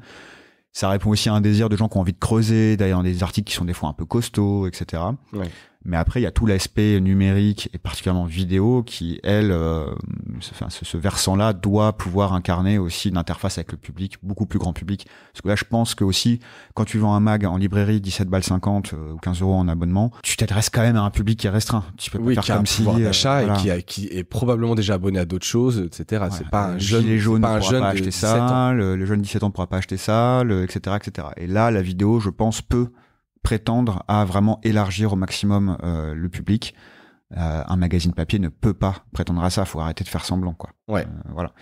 ça répond aussi à un désir de gens qui ont envie de creuser, d'ailleurs des articles qui sont des fois un peu costauds, etc. Ouais. Mais après, il y a tout l'aspect numérique et particulièrement vidéo qui, elle, euh, ce, ce, versant-là doit pouvoir incarner aussi une interface avec le public, beaucoup plus grand public. Parce que là, je pense que aussi, quand tu vends un mag en librairie 17 balles 50 euh, ou 15 euros en abonnement, tu t'adresses quand même à un public qui est restreint. Tu peux oui, pas faire qui a comme un si, euh, d'achat et qui, est probablement déjà abonné à d'autres choses, etc. c'est pas un jeune, les jeunes pas un pas acheter ça, le, le, jeune 17 ans pourra pas acheter ça, le, etc., etc. Et là, la vidéo, je pense, peut prétendre à vraiment élargir au maximum euh, le public. Euh, un magazine papier ne peut pas prétendre à ça. Faut arrêter de faire semblant, quoi. Ouais. Euh, voilà.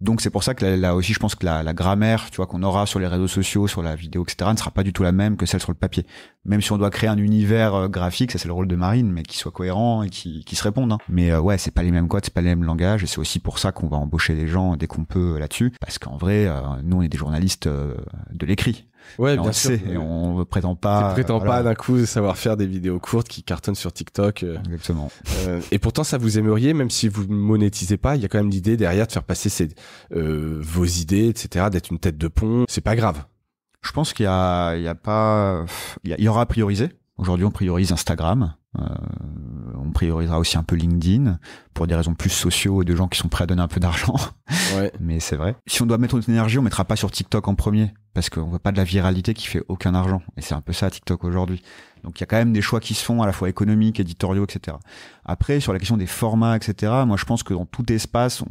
Donc c'est pour ça que là, aussi, je pense que la, la grammaire, tu vois, qu'on aura sur les réseaux sociaux, sur la vidéo, etc., ne sera pas du tout la même que celle sur le papier. Même si on doit créer un univers graphique, ça c'est le rôle de Marine, mais qui soit cohérent et qui, qui se réponde. Hein. Mais ouais, c'est pas les mêmes codes, c'est pas les mêmes langages, et c'est aussi pour ça qu'on va embaucher des gens dès qu'on peut là-dessus, parce qu'en vrai, nous on est des journalistes de l'écrit. Ouais, bien on sûr. et prétend pas. pas d'un coup de savoir faire des vidéos courtes qui cartonnent sur TikTok. Euh. Exactement. Euh, et pourtant, ça vous aimeriez, même si vous monétisez pas, il y a quand même l'idée derrière de faire passer euh, vos idées, etc., d'être une tête de pont. C'est pas grave. Je pense qu'il y a, y a pas, y, y aura à prioriser. Aujourd'hui, on priorise Instagram. Euh, on priorisera aussi un peu LinkedIn pour des raisons plus sociaux et de gens qui sont prêts à donner un peu d'argent. Mais c'est vrai. Si on doit mettre notre énergie, on mettra pas sur TikTok en premier parce qu'on veut pas de la viralité qui fait aucun argent. Et c'est un peu ça TikTok aujourd'hui. Donc il y a quand même des choix qui se font à la fois économiques, éditoriaux, etc. Après, sur la question des formats, etc. Moi, je pense que dans tout espace,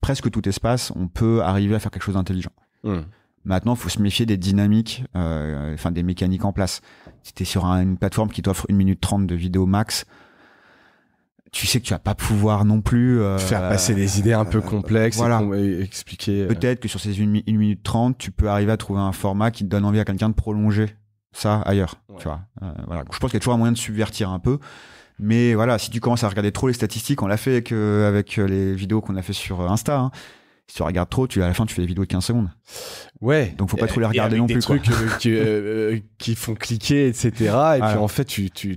presque tout espace, on peut arriver à faire quelque chose d'intelligent. Mmh. Maintenant, faut se méfier des dynamiques, euh, enfin des mécaniques en place. Si es sur une plateforme qui t'offre une minute 30 de vidéo max, tu sais que tu vas pas pouvoir non plus euh, faire passer des idées un peu euh, complexes et expliquer. Peut-être que sur ces 1 minute 30, tu peux arriver à trouver un format qui te donne envie à quelqu'un de prolonger ça ailleurs. Tu vois. voilà. Je pense qu'il y a toujours un moyen de subvertir un peu. Mais voilà, si tu commences à regarder trop les statistiques, on l'a fait avec, les vidéos qu'on a fait sur Insta. Hein si tu regardes trop, tu, à la fin, tu fais des vidéos de 15 secondes. Ouais. Donc, faut pas trop les regarder non plus. trucs quoi. Euh, qui, euh, euh, qui, font cliquer, etc. Et puis, en fait, tu, tu,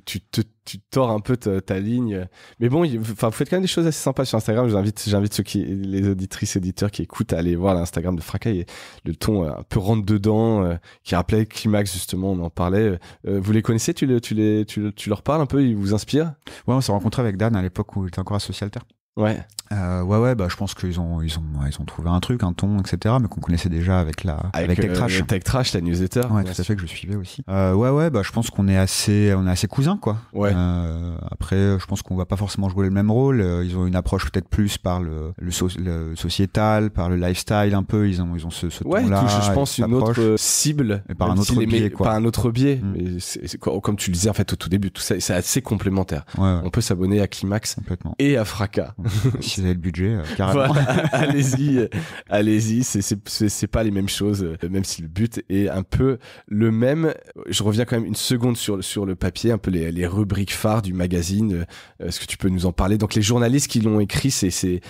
tords un peu ta, ligne. Mais bon, enfin, vous faites quand même des choses assez sympas sur Instagram. J'invite, j'invite ceux qui, les auditrices, éditeurs qui écoutent à aller voir l'Instagram de Fracaille le ton un peu rentre dedans, qui rappelait Climax, justement, on en parlait. vous les connaissez? Tu, tu les, tu, leur parles un peu? Ils vous inspirent? Ouais, on s'est rencontrés avec Dan à l'époque où il était encore à Socialter. Ouais. Euh, ouais, ouais, bah, je pense qu'ils ont, ils ont, ils ont trouvé un truc, un ton, etc., mais qu'on connaissait déjà avec la, avec, avec Tech euh, Trash. Trash, la newsletter. Ouais, tout à fait, que je suivais aussi. Euh, ouais, ouais, bah, je pense qu'on est assez, on est assez cousins, quoi. Ouais. Euh, après, je pense qu'on va pas forcément jouer le même rôle. Euh, ils ont une approche peut-être plus par le, le, sociétal, par le lifestyle un peu. Ils ont, ils ont ce, ce ton-là. Ouais je pense, une autre cible. Et par un autre biais, quoi. Par un autre biais. Mm. Mais c'est comme tu le disais, en fait, au tout début, tout ça, c'est assez complémentaire. Ouais, On peut s'abonner à Climax. Complètement. Et à Fracas. si vous le budget, euh, carrément. allez-y, allez-y. C'est, pas les mêmes choses, euh, même si le but est un peu le même. Je reviens quand même une seconde sur, sur le papier, un peu les, rubriques phares du magazine. Euh, est-ce que tu peux nous en parler Donc les journalistes qui l'ont écrit, c'est, c'est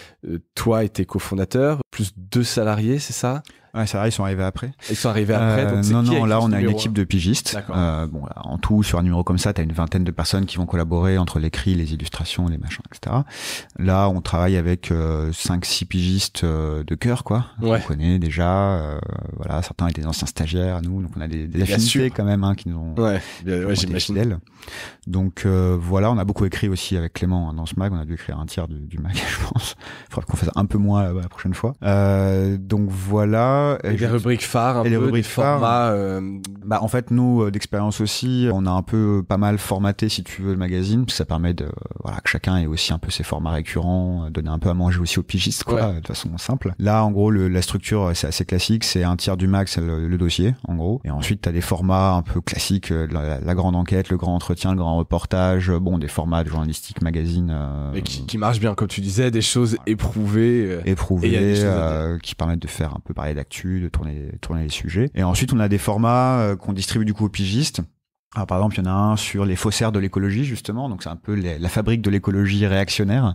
toi et tes cofondateurs, plus deux salariés, c'est ça Ouais, ça vrai, ils sont arrivés après. Ils sont arrivés après. Donc euh, non, non, là, on a une équipe hein de pigistes. Euh, bon, en tout, sur un numéro comme ça, tu as une vingtaine de personnes qui vont collaborer entre l'écrit, les illustrations, les machins, etc. Là, on travaille avec 5-6 euh, pigistes de cœur, quoi. Ouais. On connaît déjà. voilà, certains étaient des anciens stagiaires, nous, donc on a des, des affinités quand même hein, qui nous ont. Ouais, ouais j'imagine. Donc voilà, on a beaucoup écrit aussi avec Clément hein, dans ce mag. On a dû écrire un tiers du, mag, je pense. Il faudra qu'on fasse un peu moins la, la prochaine fois. Euh, donc voilà. Et, les rubriques phares, un et les rubriques phares. Euh, bah en fait, nous euh, d'expérience aussi, on a un peu euh, pas mal formaté, si tu veux, le magazine. Ça permet de voilà que chacun ait aussi un peu ses formats récurrents, donner un peu à manger aussi aux pigistes, quoi, de façon simple. Là, en gros, le, la structure c'est assez classique, c'est un tiers du max le, dossier, en gros. Et ensuite, t'as des formats un peu classiques, la, grande enquête, le grand entretien, le grand reportage, bon, des formats de journalistique, magazine. qui, qui marchent bien, comme tu disais, des choses éprouvées. Éprouvées, qui permettent de faire un peu parler la de tourner, tourner les sujets. Et ensuite, on a des formats euh, qu'on distribue du coup aux pigistes. Alors, ah, par exemple, il y en a un sur les faussaires de l'écologie, justement. Donc, c'est un peu la fabrique de l'écologie réactionnaire.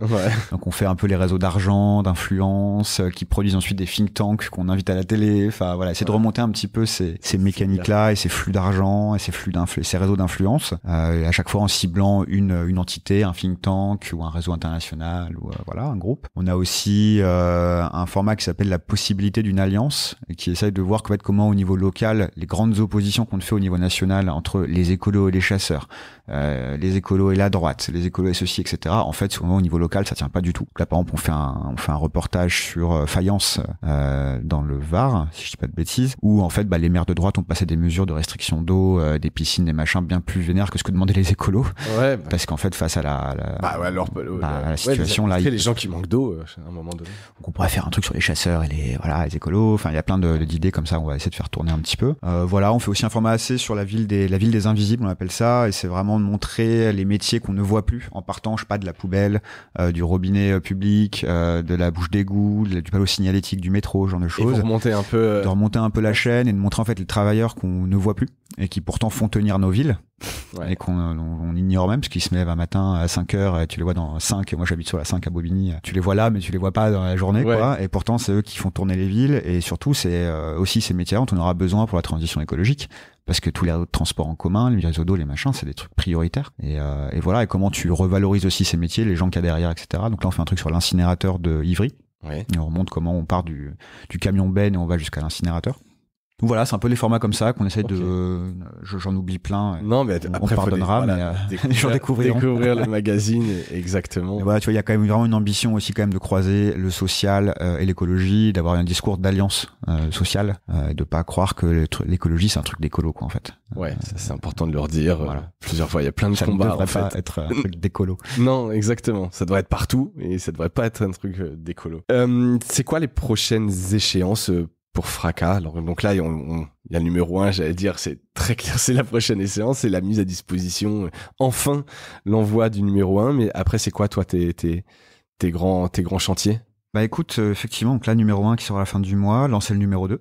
Donc, on fait un peu les réseaux d'argent, d'influence, euh, qui produisent ensuite des think tanks qu'on invite à la télé. Enfin, voilà, c'est de remonter un petit peu ces, mécaniques-là et ces flux d'argent et ces flux ces réseaux d'influence. Euh, à chaque fois en ciblant une, une entité, un think tank ou un réseau international ou euh, voilà, un groupe. On a aussi un format qui s'appelle la possibilité d'une alliance et qui essaye de voir comment au niveau local, les grandes oppositions qu'on fait au niveau national entre les les écolos et les chasseurs, euh, les écolos et la droite, les écolos et ceci, etc. En fait, souvent au niveau local, ça tient pas du tout. Là, par exemple, on fait un, on fait un reportage sur euh, faïence euh, dans le Var, si je dis pas de bêtises, où en fait, bah, les maires de droite ont passé des mesures de restriction d'eau, euh, des piscines, des machins bien plus vénères que ce que demandaient les écolos. Ouais, bah. Parce qu'en fait, face à la, la, bah, bah, la situation là, les, là, il... les gens qui manquent d'eau euh, à un moment donné. Donc, on pourrait faire un truc sur les chasseurs et les voilà, les écolos. Enfin, il y a plein d'idées comme ça. On va essayer de faire tourner un petit peu. voilà, on fait aussi un format assez sur la ville des la ville des visible, on appelle ça, et c'est vraiment de montrer les métiers qu'on ne voit plus en partant, je sais pas, de la poubelle, euh, du robinet euh, public, euh, de la bouche d'égout, du palo signalétique du métro, genre de choses. De remonter un peu, remonter un peu la chaîne et de montrer en fait les travailleurs qu'on ne voit plus et qui pourtant font tenir nos villes et qu'on ignore même parce qu'ils se lèvent un matin à 5 heures et tu les vois dans 5 et moi j'habite sur la 5 à Bobigny tu les vois là mais tu les vois pas dans la journée et pourtant c'est eux qui font tourner les villes et surtout c'est aussi ces métiers dont on aura besoin pour la transition écologique parce que tous les transports en commun, les réseaux d'eau, les machins, c'est des trucs prioritaires. Et, euh, et, voilà, et comment tu revalorises aussi ces métiers, les gens qu'il y a derrière, etc. Donc là, on fait un truc sur l'incinérateur de Ivry. Et on remonte comment on part du, du camion Ben et on va jusqu'à l'incinérateur. Donc voilà, c'est un peu les formats comme ça qu'on essaie de. J'en oublie plein. Euh, non, mais on, on pardonnera, mais euh, les gens Découvrir le magazine, exactement. voilà, tu vois, il y a quand même vraiment une ambition aussi quand même de croiser le social euh, et l'écologie, d'avoir un discours d'alliance sociale, et de pas croire que l'écologie c'est un truc d'écolo, quoi, en fait. Ouais, c'est important de leur dire. Plusieurs fois, il y a plein de ça combats. Ça devrait être un truc d'écolo. non, exactement. Ça devrait être partout et ça devrait pas être un truc d'écolo. c'est quoi les prochaines échéances? pour Fracas. donc là, il y a le numéro un, j'allais dire, c'est très clair, c'est la prochaine séance, c'est la mise à disposition, enfin l'envoi du numéro un. Mais après, c'est quoi, toi, tes, tes, grands, tes grands chantiers bah écoute, euh, effectivement, donc là, numéro 1 qui sera à la fin du mois, lancer le numéro 2.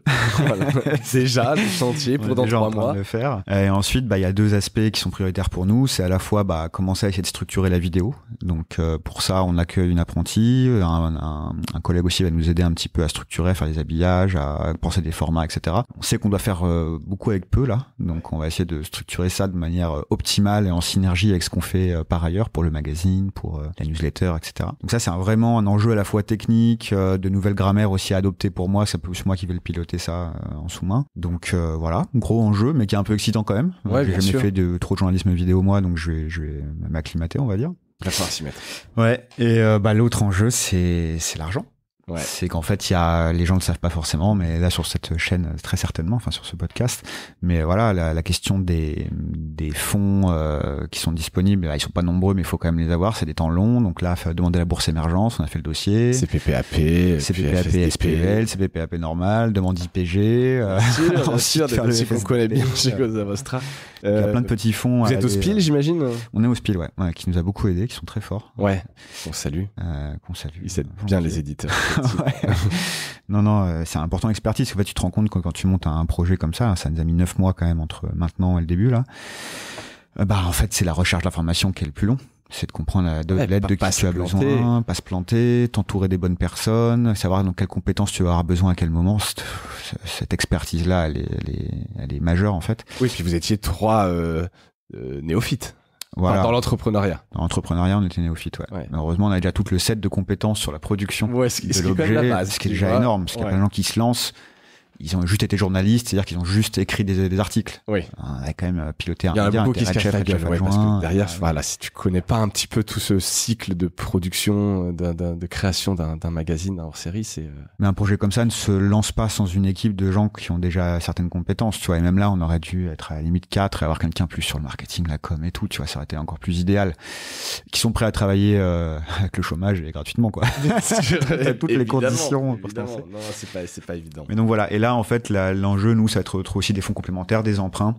C'est déjà, le chantier pour dans trois mois. De le faire. Et ensuite, bah, il y a deux aspects qui sont prioritaires pour nous. C'est à la fois bah, commencer à essayer de structurer la vidéo. Donc euh, pour ça, on accueille une apprentie, un, collègue aussi va nous aider un petit peu à structurer, à faire des habillages, à penser des formats, etc. On sait qu'on doit faire euh, beaucoup avec peu là, donc on va essayer de structurer ça de manière optimale et en synergie avec ce qu'on fait par ailleurs pour le magazine, pour la newsletter, etc. Donc ça, c'est vraiment un enjeu à la fois technique euh, de nouvelles grammaires aussi adoptées pour moi. C'est plus moi qui vais le piloter ça euh, en sous-main. Donc euh, voilà, gros enjeu, mais qui est un peu excitant quand même. Ouais, J'ai jamais fait de trop de journalisme vidéo moi, donc je vais, je m'acclimater, on va dire. s'y mettre. Ouais. Et bah, l'autre enjeu, c'est l'argent. C'est qu'en fait, il y a, les gens ne le savent pas forcément, mais là sur cette chaîne très certainement, enfin sur ce podcast. Mais voilà, la, la question des des fonds euh, qui sont disponibles, bah, ils sont pas nombreux, mais il faut quand même les avoir. C'est des temps longs, donc là, demander la bourse émergence, on a fait le dossier. CPPAP, CPPAP, SPL, CPPAP normal, demande IPG. on euh, bien sûr, de connaît bien chez Cosa Vostra. Il y a euh, plein de petits fonds. Vous êtes au SPIL, j'imagine. On est au SPIL, ouais, qui nous a beaucoup aidé, qui sont très forts. Ouais. On salue. qu'on salue. Ils aident bien les éditeurs. non, non, euh, c'est important expertise En fait, tu te rends compte que quand tu montes un projet comme ça, ça nous a mis neuf mois quand même entre maintenant et le début là. Euh, bah, en fait, c'est la recherche d'information qui est le plus long c'est de comprendre l'aide de, qui tu as besoin, pas se planter, t'entourer des bonnes personnes, savoir dans quelles compétences tu vas avoir besoin à quel moment. Cette, expertise-là, elle est, majeure en fait. Oui, puis vous étiez trois euh, néophytes. Voilà. Dans l'entrepreneuriat. Dans l'entrepreneuriat, on était néophyte, ouais. Heureusement, on a déjà tout le set de compétences sur la production de l'objet, ce qui est déjà énorme, parce qu'il y a plein de gens qui se lancent ils ont juste été journalistes, c'est-à-dire qu'ils ont juste écrit des, articles. Oui. Ah, on a quand même euh, piloté un Il y a un beaucoup qui se la gueule, parce que derrière, ah, voilà, si tu connais pas un petit peu tout ce cycle de production, euh, de, création d'un magazine, hors-série, c'est... Euh, Mais un projet comme ça ne se lance pas sans une équipe de gens qui ont déjà certaines compétences, tu vois. Et même là, on aurait dû être à la limite 4 et avoir quelqu'un plus sur le marketing, la com et tout, tu vois, ça aurait été encore plus idéal. Qui sont prêts à travailler avec le chômage et gratuitement, quoi. toutes les conditions. non, c'est pas, pas évident. Mais donc voilà. Et là, en fait, l'enjeu, nous, ça être aussi des fonds complémentaires, des emprunts.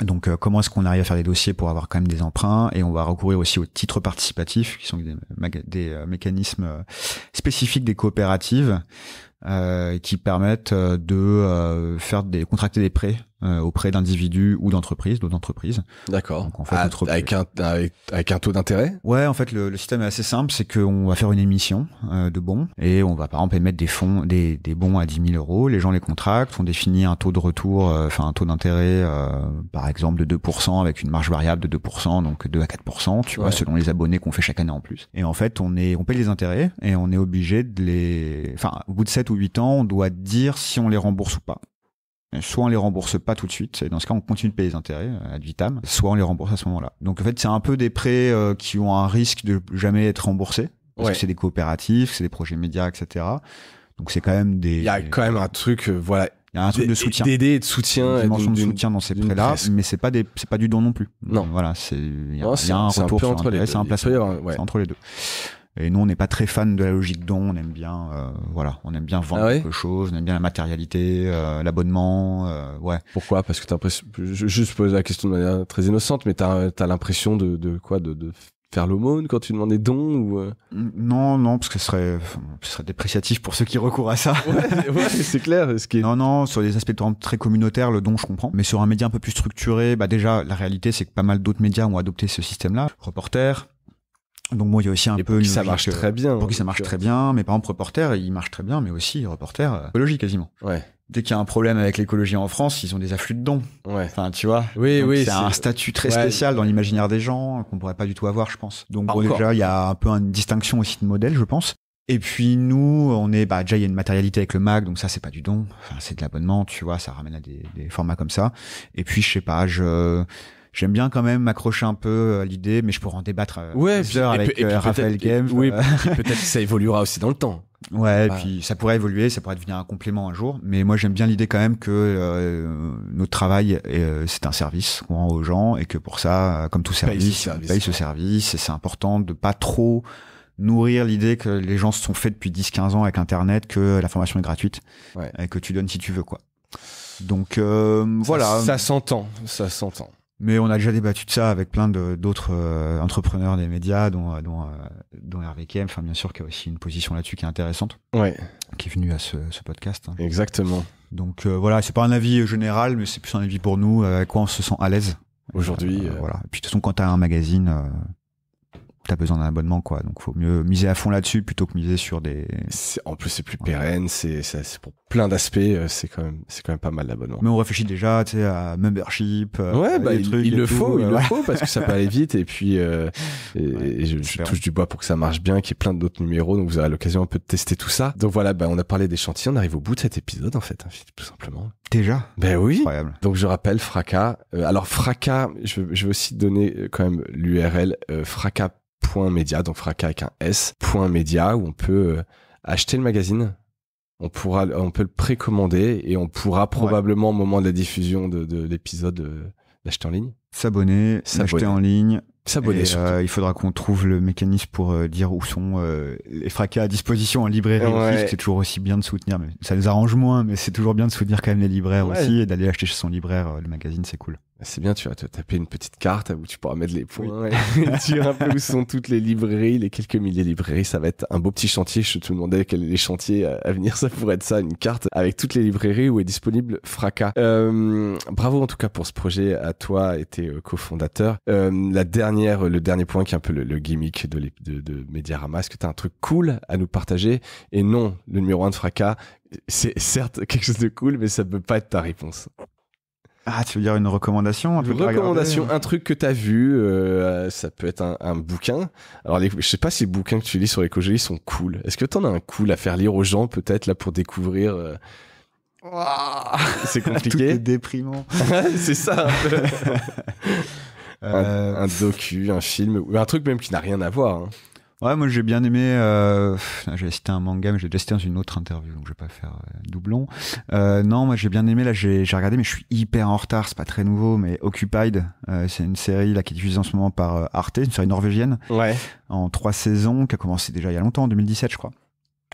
Donc, euh, comment est-ce qu'on arrive à faire des dossiers pour avoir quand même des emprunts Et on va recourir aussi aux titres participatifs, qui sont des, euh, mécanismes euh, spécifiques des coopératives, qui permettent de faire des contracter des prêts euh, auprès d'individus ou d'entreprises, d'autres entreprises. D'accord. En fait, ah, avec, un, taux d'intérêt Ouais, en fait, le, système est assez simple, c'est qu'on va faire une émission euh, de bons et on va par exemple émettre des fonds, des, des bons à 10 000 euros, les gens les contractent, on définit un taux de retour, euh, enfin un taux d'intérêt par exemple de 2% avec une marge variable de 2%, donc 2 à 4%, tu vois, selon les abonnés qu'on fait chaque année en plus. Et en fait, on, est, on paye les intérêts et on est obligé de les... Enfin, au bout de 7 ou 8 ans, on doit dire si on les rembourse ou pas. Euh, soit on les rembourse pas tout de suite, et dans ce cas on continue de payer les intérêts euh, ad vitam, soit on les rembourse à ce moment-là. Donc en fait c'est un peu des prêts euh, qui ont un risque de jamais être remboursés, parce que c'est des coopératifs, c'est des projets médias, etc. Donc c'est quand même des... Il y a quand même un truc, voilà, il y a un truc de soutien. D'aider de soutien. Une de soutien dans ces prêts-là, mais c'est pas des, c'est pas du don non plus. Non. Voilà, c'est, il y a, un retour un C'est un placement. entre les deux. Et nous, on n'est pas très fan de la logique don. On aime bien, euh, voilà, on aime bien vendre ah quelque chose. On aime bien la matérialité, euh, l'abonnement, euh, ouais. Pourquoi Parce que t'as l'impression. Je, pose la question de manière très innocente, mais t'as as, l'impression de, de, quoi de, de faire l'aumône quand tu demandes des dons ou Non, non, parce que ce serait, ce serait dépréciatif pour ceux qui recourent à ça. Ouais, c'est clair. Ce qui est... Non, non, sur des aspects très communautaires, le don, je comprends. Mais sur un média un peu plus structuré, bah déjà, la réalité, c'est que pas mal d'autres médias ont adopté ce système-là. Reporter, donc moi, il y a aussi un peu... Pour ça marche euh, très bien. Pour qui ça hein, marche très bien. Mais par exemple, reporter, il marche très bien, mais aussi reporter écologie euh, quasiment. Ouais dès qu'il y a un problème avec l'écologie en France, ils ont des afflux de dons. Ouais. Enfin, tu vois. Oui, oui. C'est un statut très spécial dans l'imaginaire des gens qu'on pourrait pas du tout avoir, je pense. Donc déjà, il y a un peu une distinction aussi de modèle, je pense. Et puis nous, on est bah déjà il y a une matérialité avec le Mac, donc ça c'est pas du don, enfin c'est de l'abonnement, tu vois, ça ramène à des, des, formats comme ça. Et puis je sais pas, je j'aime bien quand même m'accrocher un peu à l'idée, mais je pourrais en débattre euh, ouais, avec et puis, euh, Raphaël Games. Oui, peut-être que ça évoluera aussi dans le temps. Ouais, et puis ça pourrait évoluer, ça pourrait devenir un complément un jour. Mais moi, j'aime bien l'idée quand même que euh, notre travail, c'est un service qu'on rend aux gens et que pour ça, comme tout service, paye ce service. ce service et c'est important de pas trop nourrir l'idée que les gens se sont faits depuis 10-15 ans avec Internet, que la formation est gratuite et que tu donnes si tu veux, quoi. Donc voilà. Ça s'entend, ça s'entend. Mais on a déjà débattu de ça avec plein d'autres euh, entrepreneurs des médias, dont, euh, dont, euh, dont Hervé enfin, bien sûr, qui a aussi une position là-dessus qui est intéressante. Ouais. Qui est venu à ce, ce podcast. Hein. Exactement. Donc euh, voilà, c'est pas un avis euh, général, mais c'est plus un avis pour nous, avec quoi on se sent à l'aise. Aujourd'hui. voilà. Et puis de toute façon, quand tu as un magazine, t'as besoin d'un abonnement quoi donc faut mieux miser à fond là-dessus plutôt que miser sur des en plus c'est plus pérenne c'est c'est pour plein d'aspects euh, c'est quand même c'est quand même pas mal l'abonnement mais on réfléchit déjà tu sais à membership euh, ouais bah, il, le faut il le faut parce que ça peut aller vite et puis euh, je, touche du bois pour que ça marche bien qu'il y ait plein d'autres numéros donc vous aurez l'occasion un peu de tester tout ça donc voilà ben on a parlé des chantiers on arrive au bout de cet épisode en fait hein, tout simplement déjà ben oui Incroyable. donc je rappelle fracas alors fracas je, vais aussi donner quand même l'url fracas média donc fracas avec un S, point média où on peut euh, acheter le magazine. On, pourra, on peut le précommander et on pourra probablement, au moment de la diffusion de, l'épisode, euh, l'acheter en ligne. S'abonner, s'acheter en ligne, S'abonner. Euh, il faudra qu'on trouve le mécanisme pour dire où sont les fracas à disposition en librairie. C'est toujours aussi bien de soutenir. Mais ça nous arrange moins, mais c'est toujours bien de soutenir quand même les libraires aussi et d'aller acheter chez son libraire le magazine, c'est cool. C'est bien, tu vas te taper une petite carte où tu pourras mettre les points et, un où sont toutes les librairies, les quelques milliers de librairies. Ça va être un beau petit chantier. Je te demandais quels les chantiers à venir. Ça pourrait être ça, une carte avec toutes les librairies où est disponible Fracas. Euh, bravo en tout cas pour ce projet à toi et tes euh, cofondateurs. Euh, la dernière, le dernier point qui est un peu le, gimmick de, de, Mediarama, est-ce que tu as un truc cool à nous partager Et non, le numéro un de Fracas, c'est certes quelque chose de cool, mais ça ne peut pas être ta réponse. Ah, tu veux dire une recommandation Une recommandation, un truc que t'as vu, euh, ça peut être un, bouquin. Alors, je sais pas si les bouquins que tu lis sur l'écologie sont cool. Est-ce que t'en as un cool à faire lire aux gens, peut-être, là, pour découvrir euh, C'est compliqué. C'est déprimant. C'est ça. Euh, un, docu, un film, un truc même qui n'a rien à voir. Hein. Ouais, moi j'ai bien aimé. Euh, j'ai cité un manga, mais j'ai déjà cité dans une autre interview, donc je vais pas faire euh, doublon. Euh, non, moi j'ai bien aimé. Là, j'ai regardé, mais je suis hyper en retard. C'est pas très nouveau, mais Occupied, euh, c'est une série là qui est diffusée en ce moment par Arte, une série norvégienne. En trois saisons, qui a commencé déjà il y a longtemps, en 2017, je crois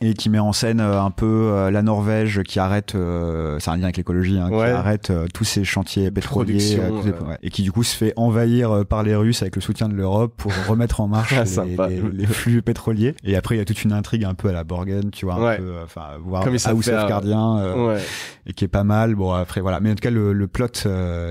et qui met en scène euh, un peu euh, la Norvège qui arrête, euh, c'est un lien avec l'écologie, hein, qui arrête tous ses chantiers pétroliers et qui du coup se fait envahir par les Russes avec le soutien de l'Europe pour remettre en marche ah, les, flux pétroliers. Et après il y a toute une intrigue un peu à la Borgen, tu vois, un peu, enfin voir Comme et qui est pas mal. Bon après voilà, mais en tout cas le, plot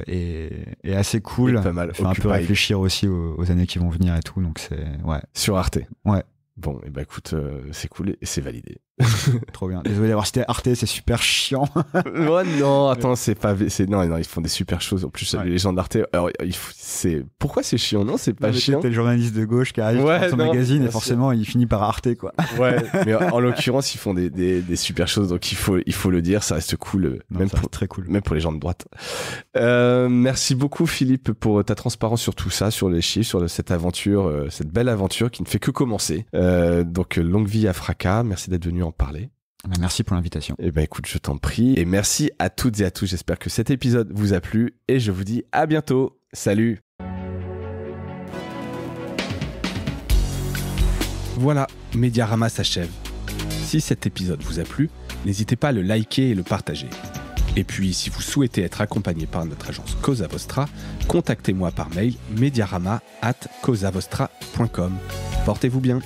est, assez cool. il pas mal. un peu réfléchir aussi aux, aux, années qui vont venir et tout, donc c'est ouais. Sur Arte. Ouais. Bon, et eh ben écoute, euh, c'est cool et c'est validé. Trop bien. Désolé d'avoir cité Arte, c'est super chiant. oh non, attends, c'est pas. non, non, ils font des super choses. En plus, les gens d'Arte. Alors, il faut, c'est, pourquoi c'est chiant Non, c'est pas chiant. T'es le journaliste de gauche qui arrive dans son magazine et forcément, il finit par Arte, quoi. Ouais, mais en, l'occurrence, ils font des, des, super choses. Donc, il faut, il faut le dire, ça reste cool. Euh, même pour, très cool. Même pour les gens de droite. Euh, merci beaucoup, Philippe, pour euh, ta transparence sur tout ça, sur les chiffres, sur cette aventure, cette belle aventure qui ne fait que commencer. donc, longue vie à Fracas. Merci d'être venu parler. Eh ben, merci pour l'invitation. Eh ben écoute, je t'en prie. Et merci à toutes et à tous. J'espère que cet épisode vous a plu et je vous dis à bientôt. Salut Voilà, Mediarama s'achève. Si cet épisode vous a plu, n'hésitez pas à le liker et le partager. Et puis, si vous souhaitez être accompagné par notre agence Cosa Vostra, contactez-moi par mail mediarama Portez-vous bien.